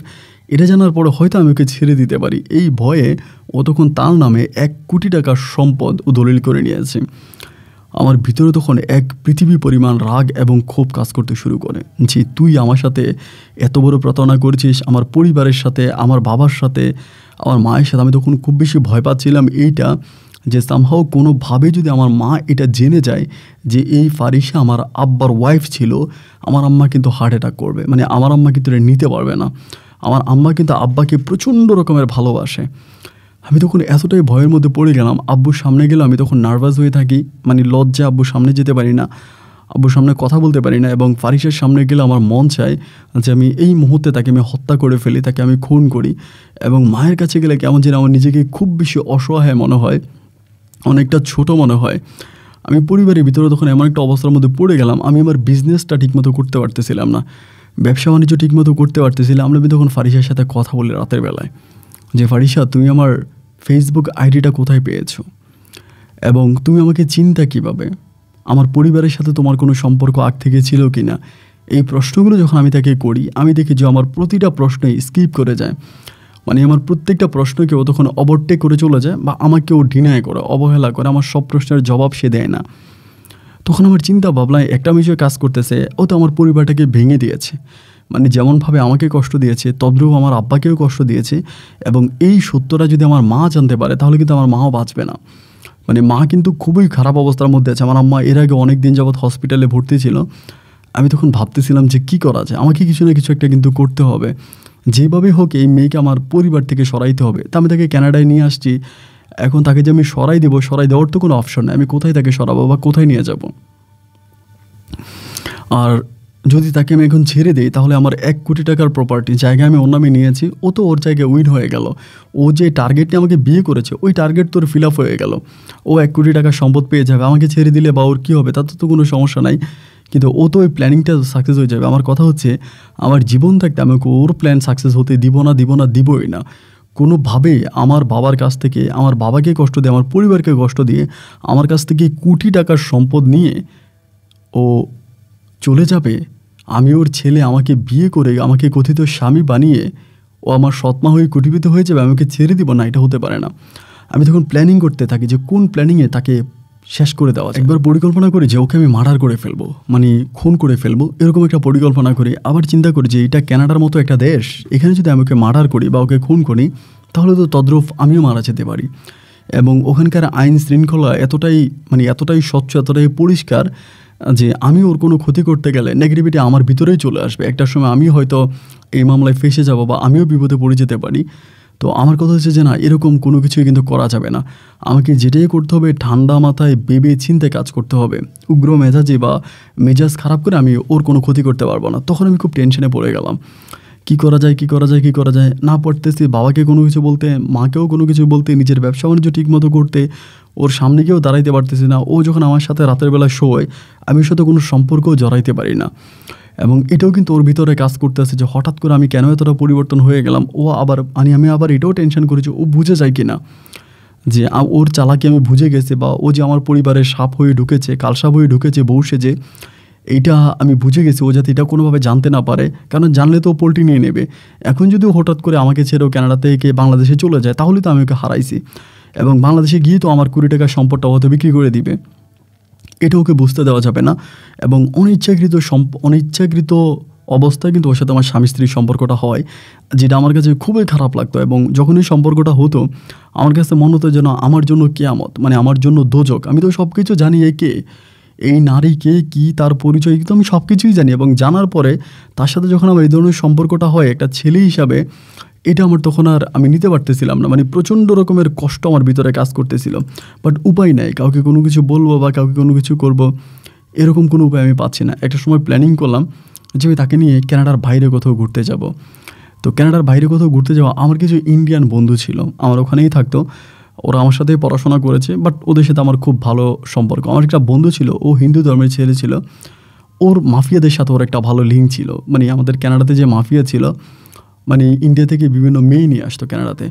এটা জানার পরে হয়তো আমি ওকে ছেড়ে দিতে পারি এই ভয়ে ও তখন তার নামে এক কোটি টাকার সম্পদ ও দলিল করে নিয়েছে আমার ভিতরে তখন এক পৃথিবী পরিমাণ রাগ এবং ক্ষোভ কাজ করতে শুরু করে যে তুই আমার সাথে এত বড় প্রতারণা করছিস আমার পরিবারের সাথে আমার বাবার সাথে আমার মায়ের সাথে আমি তখন খুব বেশি ভয় পাচ্ছিলাম এইটা যে সামহাও কোনোভাবে যদি আমার মা এটা জেনে যায় যে এই ফারিসা আমার আব্বার ওয়াইফ ছিল আমার আম্মা কিন্তু হার্ট অ্যাটাক করবে মানে আমার আম্মা কিন্তু এটা নিতে পারবে না আমার আম্মা কিন্তু আব্বাকে প্রচণ্ড রকমের ভালোবাসে আমি তখন এতটাই ভয়ের মধ্যে পড়ে গেলাম আব্বুর সামনে গেলে আমি তখন নার্ভাস হয়ে থাকি মানে লজ্জা আব্বুর সামনে যেতে পারি না আব্বুর সামনে কথা বলতে পারি না এবং ফারিসের সামনে গেলে আমার মন চায় যে আমি এই মুহূর্তে তাকে আমি হত্যা করে ফেলি তাকে আমি খুন করি এবং মায়ের কাছে গেলে কেমন যেন আমার নিজেকে খুব বেশি অসহায় মনে হয় অনেকটা ছোট মনে হয় আমি পরিবারের ভিতরে তখন এমন একটা অবস্থার মধ্যে পড়ে গেলাম আমি আমার বিজনেসটা ঠিকমতো করতে পারতেছিলাম না ব্যবসা বাণিজ্য ঠিকমতো করতে পারতেছিলাম আমি তখন ফারিসের সাথে কথা বলি রাতের বেলায় যে ফারিসা তুমি আমার ফেসবুক আইডিটা কোথায় পেয়েছো এবং তুমি আমাকে চিন্তা কিভাবে আমার পরিবারের সাথে তোমার কোনো সম্পর্ক আগ থেকে ছিল কি না এই প্রশ্নগুলো যখন আমি তাকে করি আমি দেখি যে আমার প্রতিটা প্রশ্নই স্কিপ করে যায় মানে আমার প্রত্যেকটা প্রশ্নকে ও তখন ওভারটেক করে চলে যায় বা আমাকে ও ডিনায় করে অবহেলা করে আমার সব প্রশ্নের জবাব সে দেয় না তখন আমার চিন্তা ভাবনায় একটা মিশিয়ে কাজ করতেছে ও তো আমার পরিবারটাকে ভেঙে দিয়েছে মানে যেমনভাবে আমাকে কষ্ট দিয়েছে তদ্রুপ আমার আব্বাকেও কষ্ট দিয়েছে এবং এই সত্যটা যদি আমার মা জানতে পারে তাহলে কিন্তু আমার মাও বাঁচবে না মানে মা কিন্তু খুবই খারাপ অবস্থার মধ্যে আছে আমার আম্মা এর আগে অনেক দিন যাবৎ হসপিটালে ভর্তি ছিল আমি তখন ভাবতেছিলাম যে কি করা যায় আমাকে কিছু না কিছু একটা কিন্তু করতে হবে যেভাবে হোক এই মেয়েকে আমার পরিবার থেকে সরাইতে হবে তা আমি তাকে ক্যানাডায় নিয়ে আসছি এখন তাকে যে আমি সরাই দেবো সরাই দেওয়ার তো কোনো অপশন নেই আমি কোথায় তাকে সরাবো বা কোথায় নিয়ে যাব আর যদি তাকে আমি এখন ছেড়ে দিই তাহলে আমার এক কোটি টাকার প্রপার্টি জায়গায় আমি ওর নামে নিয়েছি ও তো ওর জায়গায় উইন হয়ে গেল ও যে টার্গেটটি আমাকে বিয়ে করেছে ওই টার্গেট তোর ফিল আপ হয়ে গেল ও এক কোটি টাকার সম্পদ পেয়ে যাবে আমাকে ছেড়ে দিলে বা ওর কী হবে তাতে তো কোনো সমস্যা নাই কিন্তু ও তো ওই প্ল্যানিংটা সাকসেস হয়ে যাবে আমার কথা হচ্ছে আমার জীবন থাকতে আমি ওর প্ল্যান সাকসেস হতে দিব না দিব না দিবই না কোনোভাবে আমার বাবার কাছ থেকে আমার বাবাকে কষ্ট দিয়ে আমার পরিবারকে কষ্ট দিয়ে আমার কাছ থেকে কোটি টাকার সম্পদ নিয়ে ও চলে যাবে আমি ওর ছেলে আমাকে বিয়ে করে আমাকে কথিত স্বামী বানিয়ে ও আমার সৎমা হয়ে কুটিপিত হয়ে যাবে আমাকে ছেড়ে দিব না এটা হতে পারে না আমি তখন প্ল্যানিং করতে থাকি যে কোন প্ল্যানিংয়ে তাকে শেষ করে দেওয়া একবার পরিকল্পনা করি যে ওকে আমি মার্ডার করে ফেলবো মানে খুন করে ফেলবো এরকম একটা পরিকল্পনা করি আবার চিন্তা করি যে এটা ক্যানাডার মতো একটা দেশ এখানে যদি আমি ওকে মার্ডার করি বা ওকে খুন করি তাহলে তো তদ্রুফ আমিও মারা যেতে পারি এবং ওখানকার আইন শৃঙ্খলা এতটাই মানে এতটাই স্বচ্ছ এতটাই পরিষ্কার যে আমি ওর কোনো ক্ষতি করতে গেলে নেগেটিভিটি আমার ভিতরেই চলে আসবে একটা সময় আমি হয়তো এই মামলায় ফেসে যাব বা আমিও বিপদে পড়ে যেতে পারি তো আমার কথা হচ্ছে যে না এরকম কোনো কিছুই কিন্তু করা যাবে না আমাকে যেটাই করতে হবে ঠান্ডা মাথায় বেবে চিনতে কাজ করতে হবে উগ্র মেজাজে বা মেজাজ খারাপ করে আমি ওর কোনো ক্ষতি করতে পারবো না তখন আমি খুব টেনশনে পড়ে গেলাম কি করা যায় কি করা যায় কি করা যায় না পড়তেছি বাবাকে কোনো কিছু বলতে মাকেও কোনো কিছু বলতে নিজের ব্যবসা বাণিজ্য ঠিকমতো করতে ওর সামনে কেউ দাঁড়াইতে পারতেছি না ও যখন আমার সাথে রাতের বেলা শোয় আমি সাথে কোনো সম্পর্কও জড়াইতে পারি না এবং এটাও কিন্তু ওর ভিতরে কাজ করতেছে যে হঠাৎ করে আমি কেন এতটা পরিবর্তন হয়ে গেলাম ও আবার মানে আমি আবার এটাও টেনশন করেছি ও বুঝে যায় কি না যে ওর চালাকি আমি বুঝে গেছে বা ও যে আমার পরিবারের সাপ হয়ে ঢুকেছে কালসাপ হয়ে ঢুকেছে বউ সেজে এইটা আমি বুঝে গেছি ও যাতে এটা কোনোভাবে জানতে না পারে কারণ জানলে তো পোলট্রি নিয়ে নেবে এখন যদি হঠাৎ করে আমাকে ছেড়েও ক্যানাডা থেকে বাংলাদেশে চলে যায় তাহলে তো আমি ওকে হারাইছি এবং বাংলাদেশে গিয়ে তো আমার কুড়ি টাকার সম্পদটা হয়তো বিক্রি করে দিবে এটা ওকে বুঝতে দেওয়া যাবে না এবং অনিচ্ছাকৃত সম্প অনিচ্ছাকৃত অবস্থায় কিন্তু ওর সাথে আমার স্বামী স্ত্রীর সম্পর্কটা হয় যেটা আমার কাছে খুবই খারাপ লাগতো এবং যখন এই সম্পর্কটা হতো আমার কাছে মনে হতো যেন আমার জন্য কেয়ামত মানে আমার জন্য দোজক আমি তো সব কিছু জানি এ কে এই নারীকে কি তার পরিচয় কিন্তু আমি সব কিছুই জানি এবং জানার পরে তার সাথে যখন আমার এই ধরনের সম্পর্কটা হয় একটা ছেলে হিসাবে এটা আমার তখন আর আমি নিতে পারতেছিলাম না মানে প্রচণ্ড রকমের কষ্ট আমার ভিতরে কাজ করতেছিল বাট উপায় নাই কাউকে কোনো কিছু বলবো বা কাউকে কোনো কিছু করব এরকম কোনো উপায় আমি পাচ্ছি না একটা সময় প্ল্যানিং করলাম যে আমি তাকে নিয়ে ক্যানাডার বাইরে কোথাও ঘুরতে যাব তো ক্যানাডার বাইরে কোথাও ঘুরতে যাওয়া আমার কিছু ইন্ডিয়ান বন্ধু ছিল আমার ওখানেই থাকতো ওরা আমার সাথেই পড়াশোনা করেছে বাট ওদের সাথে আমার খুব ভালো সম্পর্ক আমার একটা বন্ধু ছিল ও হিন্দু ধর্মের ছেলে ছিল ওর মাফিয়াদের সাথে ওর একটা ভালো লিঙ্ক ছিল মানে আমাদের ক্যানাডাতে যে মাফিয়া ছিল মানে ইন্ডিয়া থেকে বিভিন্ন মেয়ে নিয়ে আসতো ক্যানাডাতে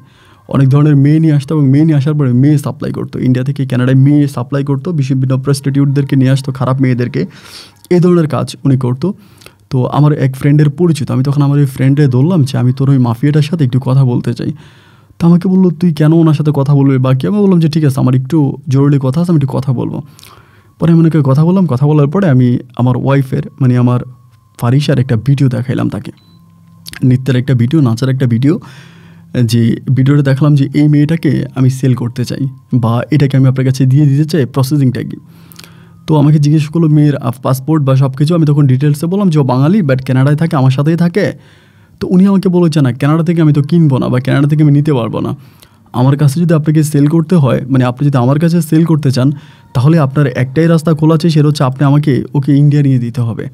অনেক ধরনের মেয়ে নিয়ে আসতো এবং মেয়ে নিয়ে আসার পরে মেয়ে সাপ্লাই করতো ইন্ডিয়া থেকে ক্যানাডায় মেয়ে সাপ্লাই করতো বিভিন্ন প্রস্টিটিউটদেরকে নিয়ে আসতো খারাপ মেয়েদেরকে এই ধরনের কাজ উনি করতো তো আমার এক ফ্রেন্ডের পরিচিত আমি তখন আমার ওই ফ্রেন্ডে ধরলাম যে আমি তোর ওই মাফিয়াটার সাথে একটু কথা বলতে চাই তো আমাকে বললো তুই কেন ওনার সাথে কথা বলবি বা আমি বললাম যে ঠিক আছে আমার একটু জরুরি কথা আছে আমি একটু কথা বলবো পরে আমি ওনাকে কথা বললাম কথা বলার পরে আমি আমার ওয়াইফের মানে আমার ফারিসার একটা ভিডিও দেখাইলাম তাকে নৃত্যের একটা ভিডিও নাচের একটা ভিডিও যে ভিডিওটা দেখলাম যে এই মেয়েটাকে আমি সেল করতে চাই বা এটাকে আমি আপনার কাছে দিয়ে দিতে চাই প্রসেসিংটা কি তো আমাকে জিজ্ঞেস করলো মেয়ের পাসপোর্ট বা সব কিছু আমি তখন ডিটেলসে বললাম যে ও বাঙালি বাট কেনাডায় থাকে আমার সাথেই থাকে তো উনি আমাকে বলেছে না কেনাডা থেকে আমি তো কিনবো না বা কেনাডা থেকে আমি নিতে পারবো না আমার কাছে যদি আপনাকে সেল করতে হয় মানে আপনি যদি আমার কাছে সেল করতে চান তাহলে আপনার একটাই রাস্তা খোলা আছে সেটা হচ্ছে আপনি আমাকে ওকে ইন্ডিয়া নিয়ে দিতে হবে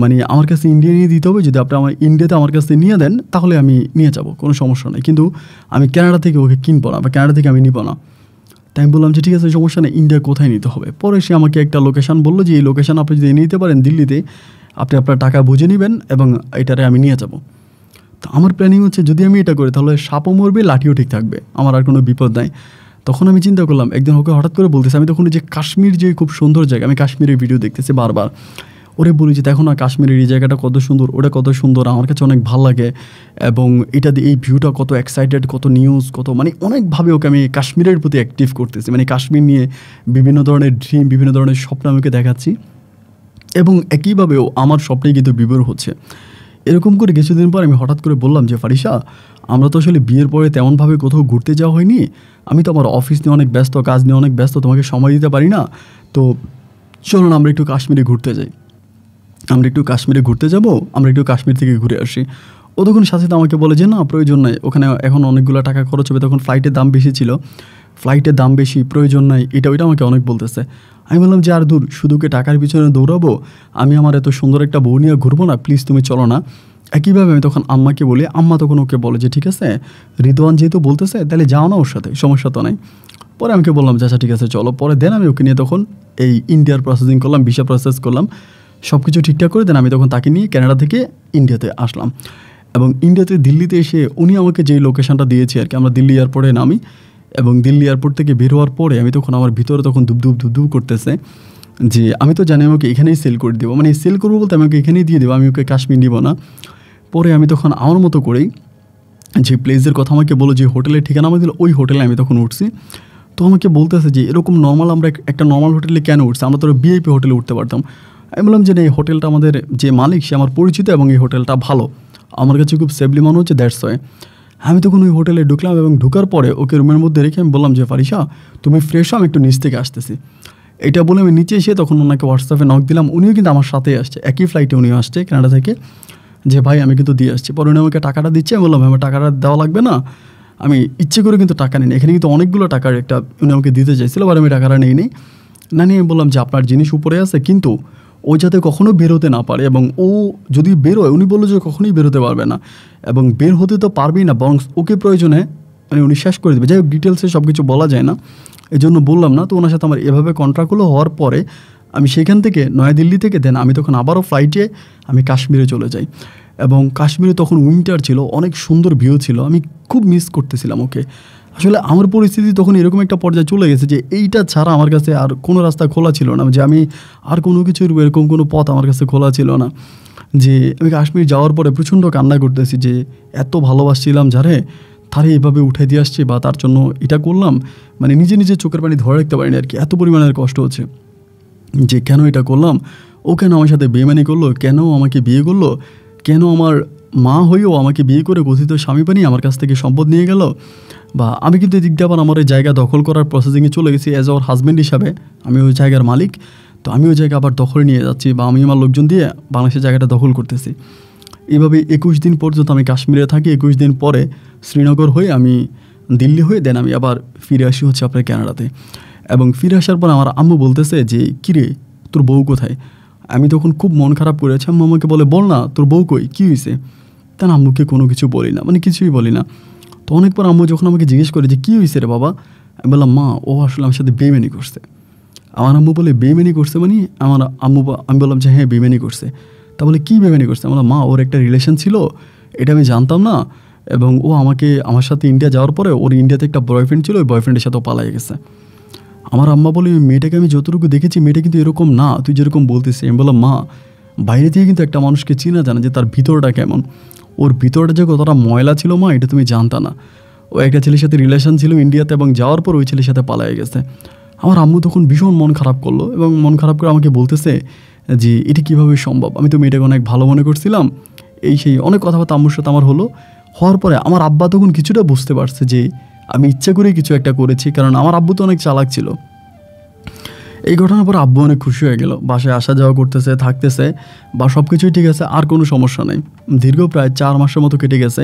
মানে আমার কাছে ইন্ডিয়া নিয়ে দিতে হবে যদি আপনি আমার ইন্ডিয়াতে আমার কাছে নিয়ে দেন তাহলে আমি নিয়ে যাব কোনো সমস্যা নেই কিন্তু আমি ক্যানাডা থেকে ওকে কিনবো না বা ক্যানাডা থেকে আমি নিব না তাই আমি বললাম যে ঠিক আছে সমস্যা নেই ইন্ডিয়া কোথায় নিতে হবে পরে সে আমাকে একটা লোকেশান বললো যে এই লোকেশান আপনি যদি নিতে পারেন দিল্লিতে আপনি আপনার টাকা বুঝে নেবেন এবং এটারে আমি নিয়ে যাব তো আমার প্ল্যানিং হচ্ছে যদি আমি এটা করি তাহলে সাপও মরবে লাঠিও ঠিক থাকবে আমার আর কোনো বিপদ নাই তখন আমি চিন্তা করলাম একদিন ওকে হঠাৎ করে বলতেছি আমি তখন যে কাশ্মীর যে খুব সুন্দর জায়গা আমি কাশ্মীরের ভিডিও দেখতেছি বারবার ওরে বলি যে দেখো না কাশ্মীরের এই জায়গাটা কত সুন্দর ওটা কত সুন্দর আমার কাছে অনেক ভালো লাগে এবং এটা দিয়ে এই ভিউটা কত এক্সাইটেড কত নিউজ কত মানে অনেকভাবে ওকে আমি কাশ্মীরের প্রতি অ্যাক্টিভ করতেছি মানে কাশ্মীর নিয়ে বিভিন্ন ধরনের ড্রিম বিভিন্ন ধরনের স্বপ্ন আমি ওকে দেখাচ্ছি এবং একইভাবেও আমার স্বপ্নেই কিন্তু বিবর হচ্ছে এরকম করে কিছুদিন পর আমি হঠাৎ করে বললাম যে ফারিসা আমরা তো আসলে বিয়ের পরে তেমনভাবে কোথাও ঘুরতে যাওয়া হয়নি আমি তো আমার অফিস নিয়ে অনেক ব্যস্ত কাজ নিয়ে অনেক ব্যস্ত তোমাকে সময় দিতে পারি না তো চলো না আমরা একটু কাশ্মীরে ঘুরতে যাই আমরা একটু কাশ্মীরে ঘুরতে যাব আমরা একটু কাশ্মীর থেকে ঘুরে আসি ও তখন সাথে আমাকে বলে যে না প্রয়োজন নাই ওখানে এখন অনেকগুলো টাকা খরচ হবে তখন ফ্লাইটের দাম বেশি ছিল ফ্লাইটের দাম বেশি প্রয়োজন নাই এটা ওইটা আমাকে অনেক বলতেছে আমি বললাম যে আর দূর শুধু টাকার পিছনে দৌড়াবো আমি আমার এত সুন্দর একটা বউ নিয়ে ঘুরবো না প্লিজ তুমি চলো না একইভাবে আমি তখন আম্মাকে বলি আম্মা তখন ওকে বলে যে ঠিক আছে রিদওয়ান যেহেতু বলতেছে তাহলে যাও না ওর সাথে সমস্যা তো নাই পরে আমাকে বললাম যে আচ্ছা ঠিক আছে চলো পরে দেন আমি ওকে নিয়ে তখন এই ইন্ডিয়ার প্রসেসিং করলাম ভিসা প্রসেস করলাম সব কিছু ঠিকঠাক করে দেন আমি তখন তাকে নিয়ে ক্যানাডা থেকে ইন্ডিয়াতে আসলাম এবং ইন্ডিয়াতে দিল্লিতে এসে উনি আমাকে যেই লোকেশনটা দিয়েছে আর কি আমরা দিল্লি এয়ারপোর্টে নামি এবং দিল্লি এয়ারপোর্ট থেকে বের হওয়ার পরে আমি তখন আমার ভিতরে তখন দুবদুব দুবদুব করতেছে যে আমি তো জানি আমাকে এখানেই সেল করে দেবো মানে সেল করবো বলতে আমাকে এখানেই দিয়ে দেবো আমি ওকে কাশ্মীর দিব না পরে আমি তখন আমার মতো করেই যে প্লেসের কথা আমাকে বলো যে হোটেলের ঠিকানা আমাকে দিল ওই হোটেলে আমি তখন উঠছি তো আমাকে বলতেছে যে এরকম নর্মাল আমরা একটা নর্মাল হোটেলে কেন উঠছি আমরা তো বিআইপি হোটেলে উঠতে পারতাম আমি বললাম যে না এই হোটেলটা আমাদের যে মালিক সে আমার পরিচিত এবং এই হোটেলটা ভালো আমার কাছে খুব সেফলি মনে হচ্ছে দ্যাটস ওয়াই আমি তখন ওই হোটেলে ঢুকলাম এবং ঢুকার পরে ওকে রুমের মধ্যে রেখে আমি বললাম যে ফারিশা তুমি ফ্রেশ আমি একটু নিচ থেকে আসতেছি এটা বলে আমি নিচে এসে তখন ওনাকে হোয়াটসঅ্যাপে নক দিলাম উনিও কিন্তু আমার সাথেই আসছে একই ফ্লাইটে উনিও আসছে কানাডা থেকে যে ভাই আমি কিন্তু দিয়ে আসছি পরে উনি আমাকে টাকাটা দিচ্ছে আমি বললাম আমার টাকাটা দেওয়া লাগবে না আমি ইচ্ছে করে কিন্তু টাকা নিই এখানে কিন্তু অনেকগুলো টাকার একটা উনি আমাকে দিতে চাইছিলো বাট আমি টাকাটা নিই নি না নিয়ে আমি বললাম যে আপনার জিনিস উপরে আছে কিন্তু ও যাতে কখনো বেরোতে না পারে এবং ও যদি বেরোয় উনি বললো যে কখনোই বেরোতে পারবে না এবং বের হতে তো পারবেই না বরং ওকে প্রয়োজনে মানে উনি শেষ করে দেবে যাই হোক ডিটেলসে সব কিছু বলা যায় না এই জন্য বললাম না তো ওনার সাথে আমার এভাবে কন্ট্রাক্টগুলো হওয়ার পরে আমি সেখান থেকে নয়াদিল্লি থেকে দেন আমি তখন আবারও ফ্লাইটে আমি কাশ্মীরে চলে যাই এবং কাশ্মীরে তখন উইন্টার ছিল অনেক সুন্দর ভিউ ছিল আমি খুব মিস করতেছিলাম ওকে আসলে আমার পরিস্থিতি তখন এরকম একটা পর্যায়ে চলে গেছে যে এইটা ছাড়া আমার কাছে আর কোনো রাস্তা খোলা ছিল না যে আমি আর কোনো কিছুর এরকম কোনো পথ আমার কাছে খোলা ছিল না যে আমি কাশ্মীর যাওয়ার পরে প্রচণ্ড কান্না করতেছি যে এত ভালোবাসছিলাম যারে তারে এভাবে উঠে দিয়ে আসছে বা তার জন্য এটা করলাম মানে নিজে নিজে চোখের পানি ধরে রাখতে পারিনি আর কি এত পরিমাণের কষ্ট হচ্ছে যে কেন এটা করলাম ও কেন আমার সাথে বেমানি করলো কেন আমাকে বিয়ে করলো কেন আমার মা হয়েও আমাকে বিয়ে করে কথিত স্বামী পানি আমার কাছ থেকে সম্পদ নিয়ে গেল বা আমি কিন্তু এই দিকটা আবার আমার এই জায়গা দখল করার প্রসেসিংয়ে চলে গেছি অ্যাজ আওয়ার হাজব্যান্ড হিসাবে আমি ওই জায়গার মালিক তো আমি ওই জায়গা আবার দখল নিয়ে যাচ্ছি বা আমি আমার লোকজন দিয়ে বাংলাদেশের জায়গাটা দখল করতেছি এইভাবে একুশ দিন পর্যন্ত আমি কাশ্মীরে থাকি একুশ দিন পরে শ্রীনগর হয়ে আমি দিল্লি হয়ে দেন আমি আবার ফিরে আসি হচ্ছে আপনার ক্যানাডাতে এবং ফিরে আসার পর আমার আম্মু বলতেছে যে কিরে তোর বউ কোথায় আমি তখন খুব মন খারাপ করেছি আম্মু আমাকে বলে বল না তোর বউ কই কী হয়েছে তার আম্মুকে কোনো কিছু বলি না মানে কিছুই বলি না তো অনেক পর আম্মু যখন আমাকে জিজ্ঞেস করে যে কী হয়েছে রে বাবা আমি বললাম মা ও আসলে আমার সাথে বেমেনি করছে আমার আম্মু বলে বেমেনি করছে মানে আমার আম্মু আমি বললাম যে হ্যাঁ বেমেনি করছে তা বলে কী বেমেনি করছে আমার মা ওর একটা রিলেশন ছিল এটা আমি জানতাম না এবং ও আমাকে আমার সাথে ইন্ডিয়া যাওয়ার পরে ওর ইন্ডিয়াতে একটা বয়ফ্রেন্ড ছিল ওই বয়ফ্রেন্ডের সাথেও পালাই গেছে আমার আম্মা বলে মেয়েটাকে আমি যতটুকু দেখেছি মেয়েটা কিন্তু এরকম না তুই যেরকম বলতেছিস আমি বললাম মা বাইরে থেকে কিন্তু একটা মানুষকে চেনা জানা যে তার ভিতরটা কেমন ওর ভিতরটা যে কতটা ময়লা ছিল মা এটা তুমি জানতা না ও একটা ছেলের সাথে রিলেশন ছিল ইন্ডিয়াতে এবং যাওয়ার পর ওই ছেলের সাথে পালাই গেছে আমার আম্মু তখন ভীষণ মন খারাপ করলো এবং মন খারাপ করে আমাকে বলতেছে যে এটা কীভাবে সম্ভব আমি তো মেয়েটাকে অনেক ভালো মনে করছিলাম এই সেই অনেক কথাবার্তা আম্মুর সাথে আমার হলো হওয়ার পরে আমার আব্বা তখন কিছুটা বুঝতে পারছে যে আমি ইচ্ছা করেই কিছু একটা করেছি কারণ আমার আব্বু তো অনেক চালাক ছিল এই ঘটনার পর আব্বু অনেক খুশি হয়ে গেল বাসায় আসা যাওয়া করতেছে থাকতেছে বা সব কিছুই ঠিক আছে আর কোনো সমস্যা নেই দীর্ঘ প্রায় চার মাসের মতো কেটে গেছে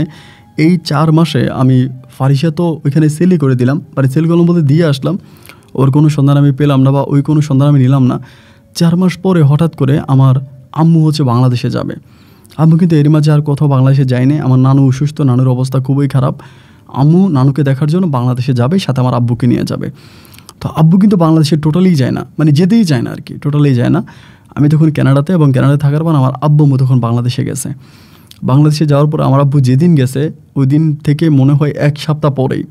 এই চার মাসে আমি ফারিসা তো ওইখানে সেলই করে দিলাম মানে সেল কলম বলতে দিয়ে আসলাম ওর কোনো সন্ধান আমি পেলাম না বা ওই কোনো সন্ধান আমি নিলাম না চার মাস পরে হঠাৎ করে আমার আম্মু হচ্ছে বাংলাদেশে যাবে আম্মু কিন্তু এর মাঝে আর কোথাও বাংলাদেশে যায়নি আমার নানু অসুস্থ নানুর অবস্থা খুবই খারাপ আম্মু নানুকে দেখার জন্য বাংলাদেশে যাবে সাথে আমার আব্বুকে নিয়ে যাবে তো আব্বু কিন্তু বাংলাদেশে টোটালি যায় না মানে যেতেই যায় না আর কি টোটালি যায় না আমি তখন ক্যানাডাতে এবং ক্যানাডাতে থাকার পর আমার আব্বু তখন বাংলাদেশে গেছে বাংলাদেশে যাওয়ার পর আমার আব্বু যেদিন গেছে ওই দিন থেকে মনে হয় এক সপ্তাহ পরেই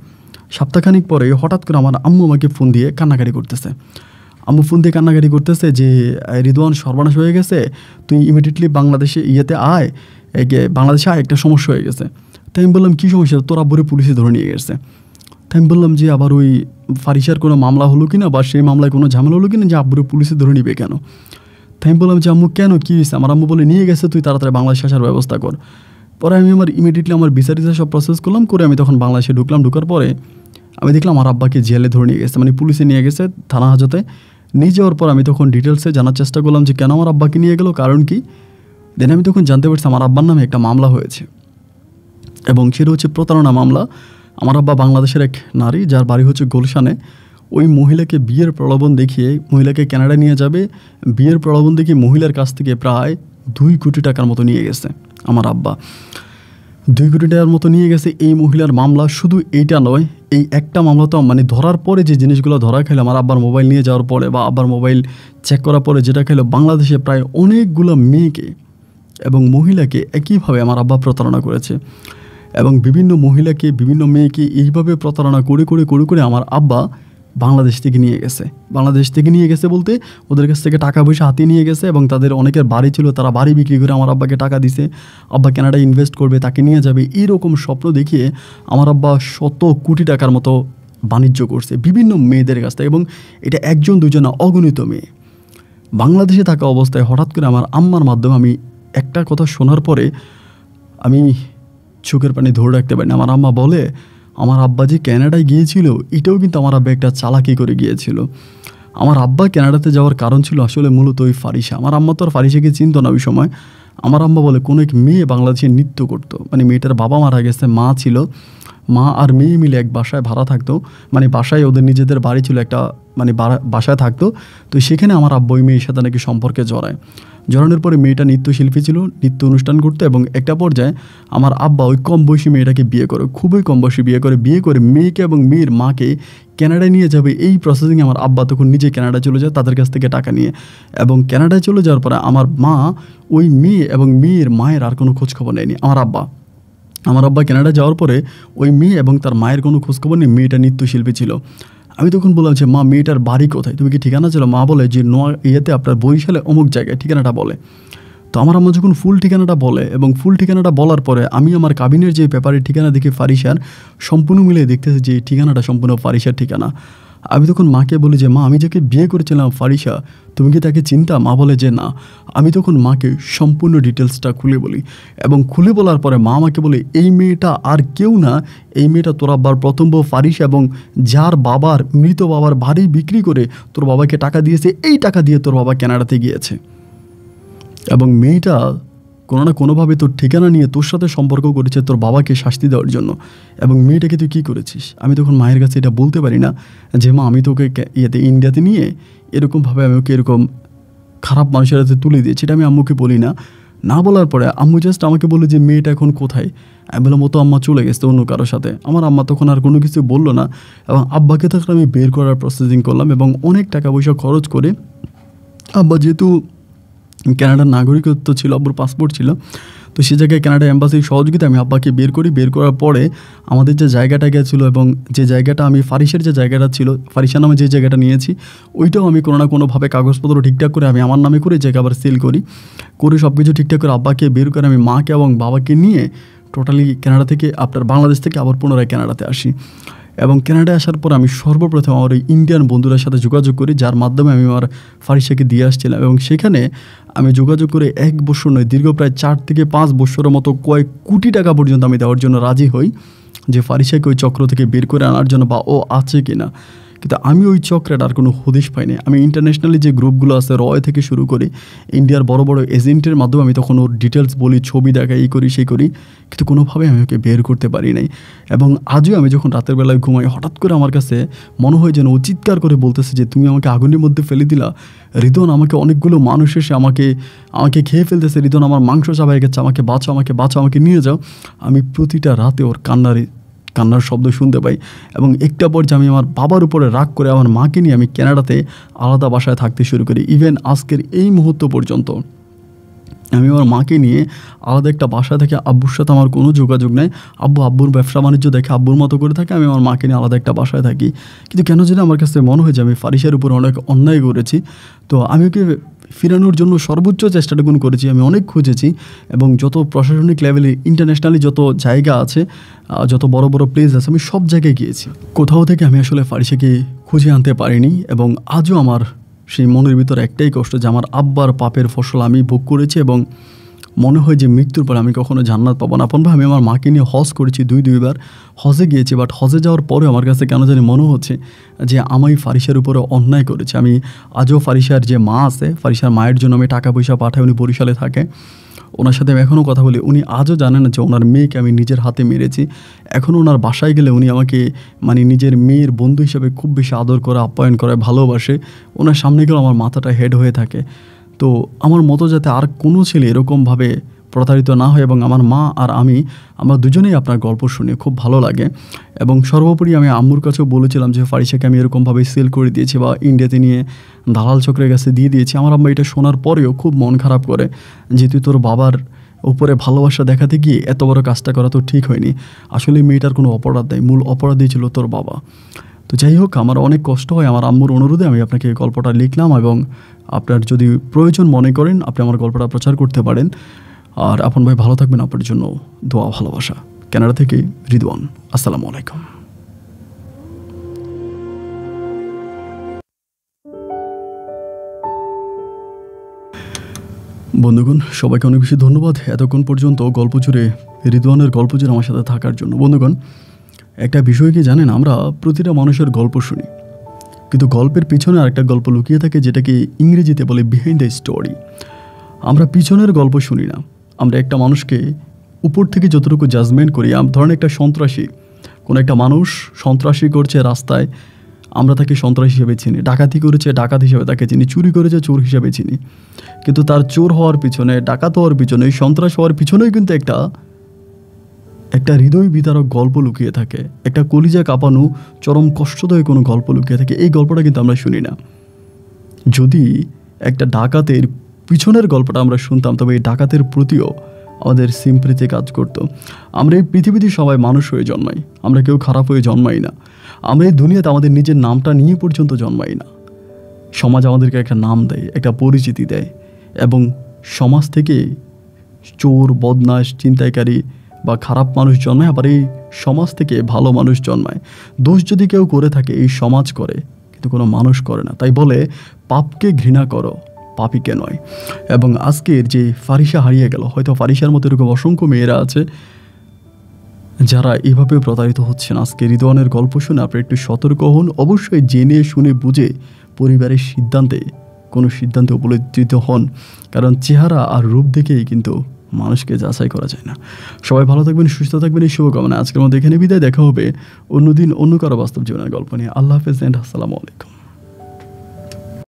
সপ্তাহখানিক পরে হঠাৎ করে আমার আম্মু আমাকে ফোন দিয়ে কান্নাকাটি করতেছে আম্মু ফোন দিয়ে কান্নাকাটি করতেছে যে রিদওয়ান সর্বনাশ হয়ে গেছে তুই ইমিডিয়েটলি বাংলাদেশে ইয়েতে আয় বাংলাদেশে আয় একটা সমস্যা হয়ে গেছে তাই আমি বললাম কী সমস্যা তোর আব্বুরে পুলিশে ধরে নিয়ে গেছে তাই আমি বললাম যে আবার ওই ফারিসার কোনো মামলা হলো কিনা বা সেই মামলায় কোনো ঝামেলা হলো কিনা যে আব্বুরে পুলিশে ধরে নিবে কেন তাই আমি বললাম যে আম্মু কেন কী হয়েছে আমার আম্মু বলে নিয়ে গেছে তুই তাড়াতাড়ি বাংলাদেশে আসার ব্যবস্থা কর পরে আমি আমার ইমিডিয়েটলি আমার বিচার টিসা সব প্রসেস করলাম করে আমি তখন বাংলাদেশে ঢুকলাম ঢুকার পরে আমি দেখলাম আমার আব্বাকে জেলে ধরে নিয়ে গেছে মানে পুলিশে নিয়ে গেছে থানা হাজতে নিয়ে যাওয়ার পর আমি তখন ডিটেলসে জানার চেষ্টা করলাম যে কেন আমার আব্বাকে নিয়ে গেল কারণ কি দেন আমি তখন জানতে পারছি আমার আব্বার নামে একটা মামলা হয়েছে এবং সেটা হচ্ছে প্রতারণা মামলা আমার আব্বা বাংলাদেশের এক নারী যার বাড়ি হচ্ছে গুলশানে ওই মহিলাকে বিয়ের প্রলোভন দেখিয়ে মহিলাকে কানাডা নিয়ে যাবে বিয়ের প্রলোভন দেখিয়ে মহিলার কাছ থেকে প্রায় দুই কোটি টাকার মতো নিয়ে গেছে আমার আব্বা দুই কোটি টাকার মতো নিয়ে গেছে এই মহিলার মামলা শুধু এইটা নয় এই একটা মামলা তো মানে ধরার পরে যে জিনিসগুলো ধরা খেলে আমার আব্বার মোবাইল নিয়ে যাওয়ার পরে বা আব্বার মোবাইল চেক করার পরে যেটা খেলো বাংলাদেশে প্রায় অনেকগুলো মেয়েকে এবং মহিলাকে একইভাবে আমার আব্বা প্রতারণা করেছে এবং বিভিন্ন মহিলাকে বিভিন্ন মেয়েকে এইভাবে প্রতারণা করে করে করে করে আমার আব্বা বাংলাদেশ থেকে নিয়ে গেছে বাংলাদেশ থেকে নিয়ে গেছে বলতে ওদের কাছ থেকে টাকা পয়সা হাতিয়ে নিয়ে গেছে এবং তাদের অনেকের বাড়ি ছিল তারা বাড়ি বিক্রি করে আমার আব্বাকে টাকা দিছে আব্বা কেনাডা ইনভেস্ট করবে তাকে নিয়ে যাবে এরকম স্বপ্ন দেখিয়ে আমার আব্বা শত কোটি টাকার মতো বাণিজ্য করছে বিভিন্ন মেয়েদের কাছ থেকে এবং এটা একজন দুজন অগণিত মেয়ে বাংলাদেশে থাকা অবস্থায় হঠাৎ করে আমার আম্মার মাধ্যমে আমি একটা কথা শোনার পরে আমি চোখের পানি ধরে রাখতে পারিনি আমার আম্মা বলে আমার আব্বা যে ক্যানাডায় গিয়েছিল এটাও কিন্তু আমার আব্বা একটা চালাকি করে গিয়েছিল আমার আব্বা ক্যানাডাতে যাওয়ার কারণ ছিল আসলে মূলত ওই ফারিসা আমার আম্মা তো আর ফারিসাকে চিনত না ওই সময় আমার আম্মা বলে কোনো এক মেয়ে বাংলাদেশে নৃত্য করত মানে মেয়েটার বাবা মারা গেছে মা ছিল মা আর মেয়ে মিলে এক বাসায় ভাড়া থাকতো মানে বাসায় ওদের নিজেদের বাড়ি ছিল একটা মানে বাসায় থাকতো তো সেখানে আমার ওই মেয়ের সাথে নাকি সম্পর্কে জড়ায় জড়ানোর পরে মেয়েটা নৃত্যশিল্পী ছিল নৃত্য অনুষ্ঠান করতো এবং একটা পর্যায়ে আমার আব্বা ওই কম বয়সী মেয়েটাকে বিয়ে করে খুবই কম বয়সী বিয়ে করে বিয়ে করে মেয়েকে এবং মেয়ের মাকে ক্যানাডায় নিয়ে যাবে এই প্রসেসিংয়ে আমার আব্বা তখন নিজে ক্যানাডা চলে যায় তাদের কাছ থেকে টাকা নিয়ে এবং ক্যানাডায় চলে যাওয়ার পরে আমার মা ওই মেয়ে এবং মেয়ের মায়ের আর কোনো খোঁজখবর নেয়নি আমার আব্বা আমার আব্বা ক্যানাডা যাওয়ার পরে ওই মেয়ে এবং তার মায়ের কোনো খোঁজখবর নেই মেয়েটা নৃত্যশিল্পী ছিল আমি তখন বললাম যে মা মেয়েটার বাড়ি কোথায় তুমি কি ঠিকানা ছিল মা বলে যে নোয়া ইয়েতে আপনার বরিশালে অমুক জায়গায় ঠিকানাটা বলে তো আমার আম্মা যখন ফুল ঠিকানাটা বলে এবং ফুল ঠিকানাটা বলার পরে আমি আমার কাবিনের যে পেপারের ঠিকানা দেখি ফারিশার সম্পূর্ণ মিলে দেখতেছি যে ঠিকানাটা সম্পূর্ণ ফারিশার ঠিকানা আমি তখন মাকে বলি যে মা আমি যাকে বিয়ে করেছিলাম ফারিশা তুমি কি তাকে চিন্তা মা বলে যে না আমি তখন মাকে সম্পূর্ণ ডিটেলসটা খুলে বলি এবং খুলে বলার পরে মা আমাকে বলে এই মেয়েটা আর কেউ না এই মেয়েটা তোর আব্বার প্রথম বউ ফারিস এবং যার বাবার মৃত বাবার ভারী বিক্রি করে তোর বাবাকে টাকা দিয়েছে এই টাকা দিয়ে তোর বাবা কেনাডাতে গিয়েছে এবং মেয়েটা কোনো না কোনোভাবে তোর ঠিকানা নিয়ে তোর সাথে সম্পর্ক করেছে তোর বাবাকে শাস্তি দেওয়ার জন্য এবং মেয়েটাকে তুই কী করেছিস আমি তখন মায়ের কাছে এটা বলতে পারি না যে মা আমি তোকে ইয়েতে ইন্ডিয়াতে নিয়ে এরকমভাবে আমি ওকে এরকম খারাপ মানুষের হাতে তুলে দিয়েছি এটা আমি আম্মুকে বলি না না বলার পরে আম্মু জাস্ট আমাকে বলে যে মেয়েটা এখন কোথায় আমি বললাম ও তো আম্মা চলে গেছে অন্য কারোর সাথে আমার আম্মা তখন আর কোনো কিছু বললো না এবং আব্বাকে তখন আমি বের করার প্রসেসিং করলাম এবং অনেক টাকা পয়সা খরচ করে আব্বা যেহেতু ক্যানাডার নাগরিকত্ব ছিল আব্বুর পাসপোর্ট ছিল তো সে জায়গায় ক্যানাডা অ্যাম্বাসির সহযোগিতা আমি আব্বাকে বের করি বের করার পরে আমাদের যে জায়গাটা গেছিল এবং যে জায়গাটা আমি ফারিসের যে জায়গাটা ছিল ফারিসা নামে যে জায়গাটা নিয়েছি ওইটাও আমি কোনো না কোনোভাবে কাগজপত্র ঠিকঠাক করে আমি আমার নামে করে জায়গা আবার সেল করি করে সব কিছু ঠিকঠাক করে আব্বাকে বের করে আমি মাকে এবং বাবাকে নিয়ে টোটালি ক্যানাডা থেকে আপনার বাংলাদেশ থেকে আবার পুনরায় ক্যানাডাতে আসি এবং কানাডায় আসার পর আমি সর্বপ্রথম আমার ওই ইন্ডিয়ান বন্ধুদের সাথে যোগাযোগ করি যার মাধ্যমে আমি আমার ফারিসাকে দিয়ে আসছিলাম এবং সেখানে আমি যোগাযোগ করে এক বছর নয় দীর্ঘ প্রায় চার থেকে পাঁচ বছরের মতো কয়েক কোটি টাকা পর্যন্ত আমি দেওয়ার জন্য রাজি হই যে ফারিসাকে ওই চক্র থেকে বের করে আনার জন্য বা ও আছে কিনা কিন্তু আমি ওই চক্রের আর কোনো হদিশ পাইনি আমি ইন্টারন্যাশনালি যে গ্রুপগুলো আছে রয় থেকে শুরু করি ইন্ডিয়ার বড় বড় এজেন্টের মাধ্যমে আমি তখন ওর ডিটেলস বলি ছবি দেখা এই করি সেই করি কিন্তু কোনোভাবেই আমি ওকে বের করতে পারি নাই এবং আজও আমি যখন রাতের বেলায় ঘুমাই হঠাৎ করে আমার কাছে মনে হয় যেন উচিৎকার করে বলতেছে যে তুমি আমাকে আগুনের মধ্যে ফেলে দিলা রিদন আমাকে অনেকগুলো মানুষ এসে আমাকে আমাকে খেয়ে ফেলতেছে রিদন আমার মাংস চাপাই গেছে আমাকে বাঁচো আমাকে বাঁচো আমাকে নিয়ে যাও আমি প্রতিটা রাতে ওর কান্নারে কান্নার শব্দ শুনতে পাই এবং একটা পর্যায়ে আমি আমার বাবার উপরে রাগ করে আমার মাকে নিয়ে আমি কেনাডাতে আলাদা বাসায় থাকতে শুরু করি ইভেন আজকের এই মুহূর্ত পর্যন্ত আমি আমার মাকে নিয়ে আলাদা একটা বাসা থেকে আব্বুর সাথে আমার কোনো যোগাযোগ নেই আব্বু আব্বুর ব্যবসা বাণিজ্য দেখে আব্বুর মতো করে থাকে আমি আমার মাকে নিয়ে আলাদা একটা বাসায় থাকি কিন্তু কেন যেন আমার কাছে মনে হয়েছে আমি ফারিসার উপর অনেক অন্যায় করেছি তো আমি ওকে ফিরানোর জন্য সর্বোচ্চ চেষ্টাটুকুন করেছি আমি অনেক খুঁজেছি এবং যত প্রশাসনিক লেভেলে ইন্টারন্যাশনালি যত জায়গা আছে যত বড় বড় প্লেস আছে আমি সব জায়গায় গিয়েছি কোথাও থেকে আমি আসলে ফারিসাকে খুঁজে আনতে পারিনি এবং আজও আমার সেই মনের ভিতর একটাই কষ্ট যে আমার আব্বার পাপের ফসল আমি ভোগ করেছি এবং মনে হয় যে মৃত্যুর পর আমি কখনো জান্নাত পাবো না আপনভাবে আমি আমার মাকে নিয়ে হজ করেছি দুই দুইবার হজে গিয়েছি বাট হজে যাওয়ার পরে আমার কাছে কেন জানি মনে হচ্ছে যে আমি ফারিসার উপরে অন্যায় করেছি আমি আজও ফারিসার যে মা আছে ফারিসার মায়ের জন্য আমি টাকা পয়সা পাঠাই উনি বরিশালে থাকে ওনার সাথে আমি এখনও কথা বলি উনি আজও জানেন যে ওনার মেয়েকে আমি নিজের হাতে মেরেছি এখনও ওনার বাসায় গেলে উনি আমাকে মানে নিজের মেয়ের বন্ধু হিসাবে খুব বেশি আদর করে আপ্যায়ন করে ভালোবাসে ওনার সামনে গেলেও আমার মাথাটা হেড হয়ে থাকে তো আমার মতো যাতে আর কোনো ছেলে এরকমভাবে প্রতারিত না হয় এবং আমার মা আর আমি আমরা দুজনেই আপনার গল্প শুনি খুব ভালো লাগে এবং সর্বোপরি আমি আম্মুর কাছেও বলেছিলাম যে ফারিসাকে আমি এরকমভাবে সেল করে দিয়েছি বা ইন্ডিয়াতে নিয়ে দালাল চক্রের কাছে দিয়ে দিয়েছি আমার আম্মা এটা শোনার পরেও খুব মন খারাপ করে যে তুই তোর বাবার উপরে ভালোবাসা দেখাতে গিয়ে এত বড় কাজটা করা তো ঠিক হয়নি আসলে মেয়েটার কোনো অপরাধ নেই মূল অপরাধই ছিল তোর বাবা তো যাই হোক আমার অনেক কষ্ট হয় আমার আম্মুর অনুরোধে আমি আপনাকে গল্পটা লিখলাম এবং আপনার যদি প্রয়োজন মনে করেন আপনি আমার গল্পটা প্রচার করতে পারেন আর আপন ভাই ভালো থাকবেন আপনার জন্য দোয়া ভালোবাসা ক্যানাডা থেকে রিদওয়ান আসসালামু আলাইকুম বন্ধুগণ সবাইকে অনেক বেশি ধন্যবাদ এতক্ষণ পর্যন্ত গল্প জুড়ে রিদওয়ানের গল্প জুড়ে আমার সাথে থাকার জন্য বন্ধুগণ একটা বিষয় কি জানেন আমরা প্রতিটা মানুষের গল্প শুনি কিন্তু গল্পের পিছনে আরেকটা গল্প লুকিয়ে থাকে যেটাকে ইংরেজিতে বলে বিহাইন্ড দ্য স্টোরি আমরা পিছনের গল্প শুনি না আমরা একটা মানুষকে উপর থেকে যতটুকু জাজমেন্ট করি ধরেন একটা সন্ত্রাসী কোনো একটা মানুষ সন্ত্রাসী করছে রাস্তায় আমরা তাকে সন্ত্রাস হিসেবে চিনি ডাকাতি করেছে ডাকাত হিসেবে তাকে চিনি চুরি করেছে চোর হিসেবে চিনি কিন্তু তার চোর হওয়ার পিছনে ডাকাত হওয়ার পিছনে সন্ত্রাস হওয়ার পিছনেও কিন্তু একটা একটা হৃদয় বিতারক গল্প লুকিয়ে থাকে একটা কলিজা কাঁপানো চরম কষ্টদায় কোনো গল্প লুকিয়ে থাকে এই গল্পটা কিন্তু আমরা শুনি না যদি একটা ডাকাতের পিছনের গল্পটা আমরা শুনতাম তবে এই ডাকাতের প্রতিও আমাদের সিম্প্রিতে কাজ করতো আমরা এই পৃথিবীতে সবাই মানুষ হয়ে জন্মাই আমরা কেউ খারাপ হয়ে জন্মাই না আমরা এই দুনিয়াতে আমাদের নিজের নামটা নিয়ে পর্যন্ত জন্মাই না সমাজ আমাদেরকে একটা নাম দেয় একটা পরিচিতি দেয় এবং সমাজ থেকে চোর বদনাশ চিন্তাইকারী বা খারাপ মানুষ জন্মায় আবার এই সমাজ থেকে ভালো মানুষ জন্মায় দোষ যদি কেউ করে থাকে এই সমাজ করে কিন্তু কোনো মানুষ করে না তাই বলে পাপকে ঘৃণা করো পাপিকে নয় এবং আজকের যে ফারিসা হারিয়ে গেল হয়তো ফারিসার মতো এরকম অসংখ্য মেয়েরা আছে যারা এভাবে প্রতারিত হচ্ছেন আজকে হৃদয়নের গল্প শুনে আপনি একটু সতর্ক হন অবশ্যই জেনে শুনে বুঝে পরিবারের সিদ্ধান্তে কোনো সিদ্ধান্তে উপলব্ধিত হন কারণ চেহারা আর রূপ দেখেই কিন্তু মানুষকে যাচাই করা যায় না সবাই ভালো থাকবেন সুস্থ থাকবেন এই শুভকামনা আজকের মধ্যে এখানে বিদায় দেখা হবে অন্যদিন অন্য কারো বাস্তব জীবনের গল্প নিয়ে আল্লাহ হাফেজ অ্যান্ড আসসালামু আলাইকুম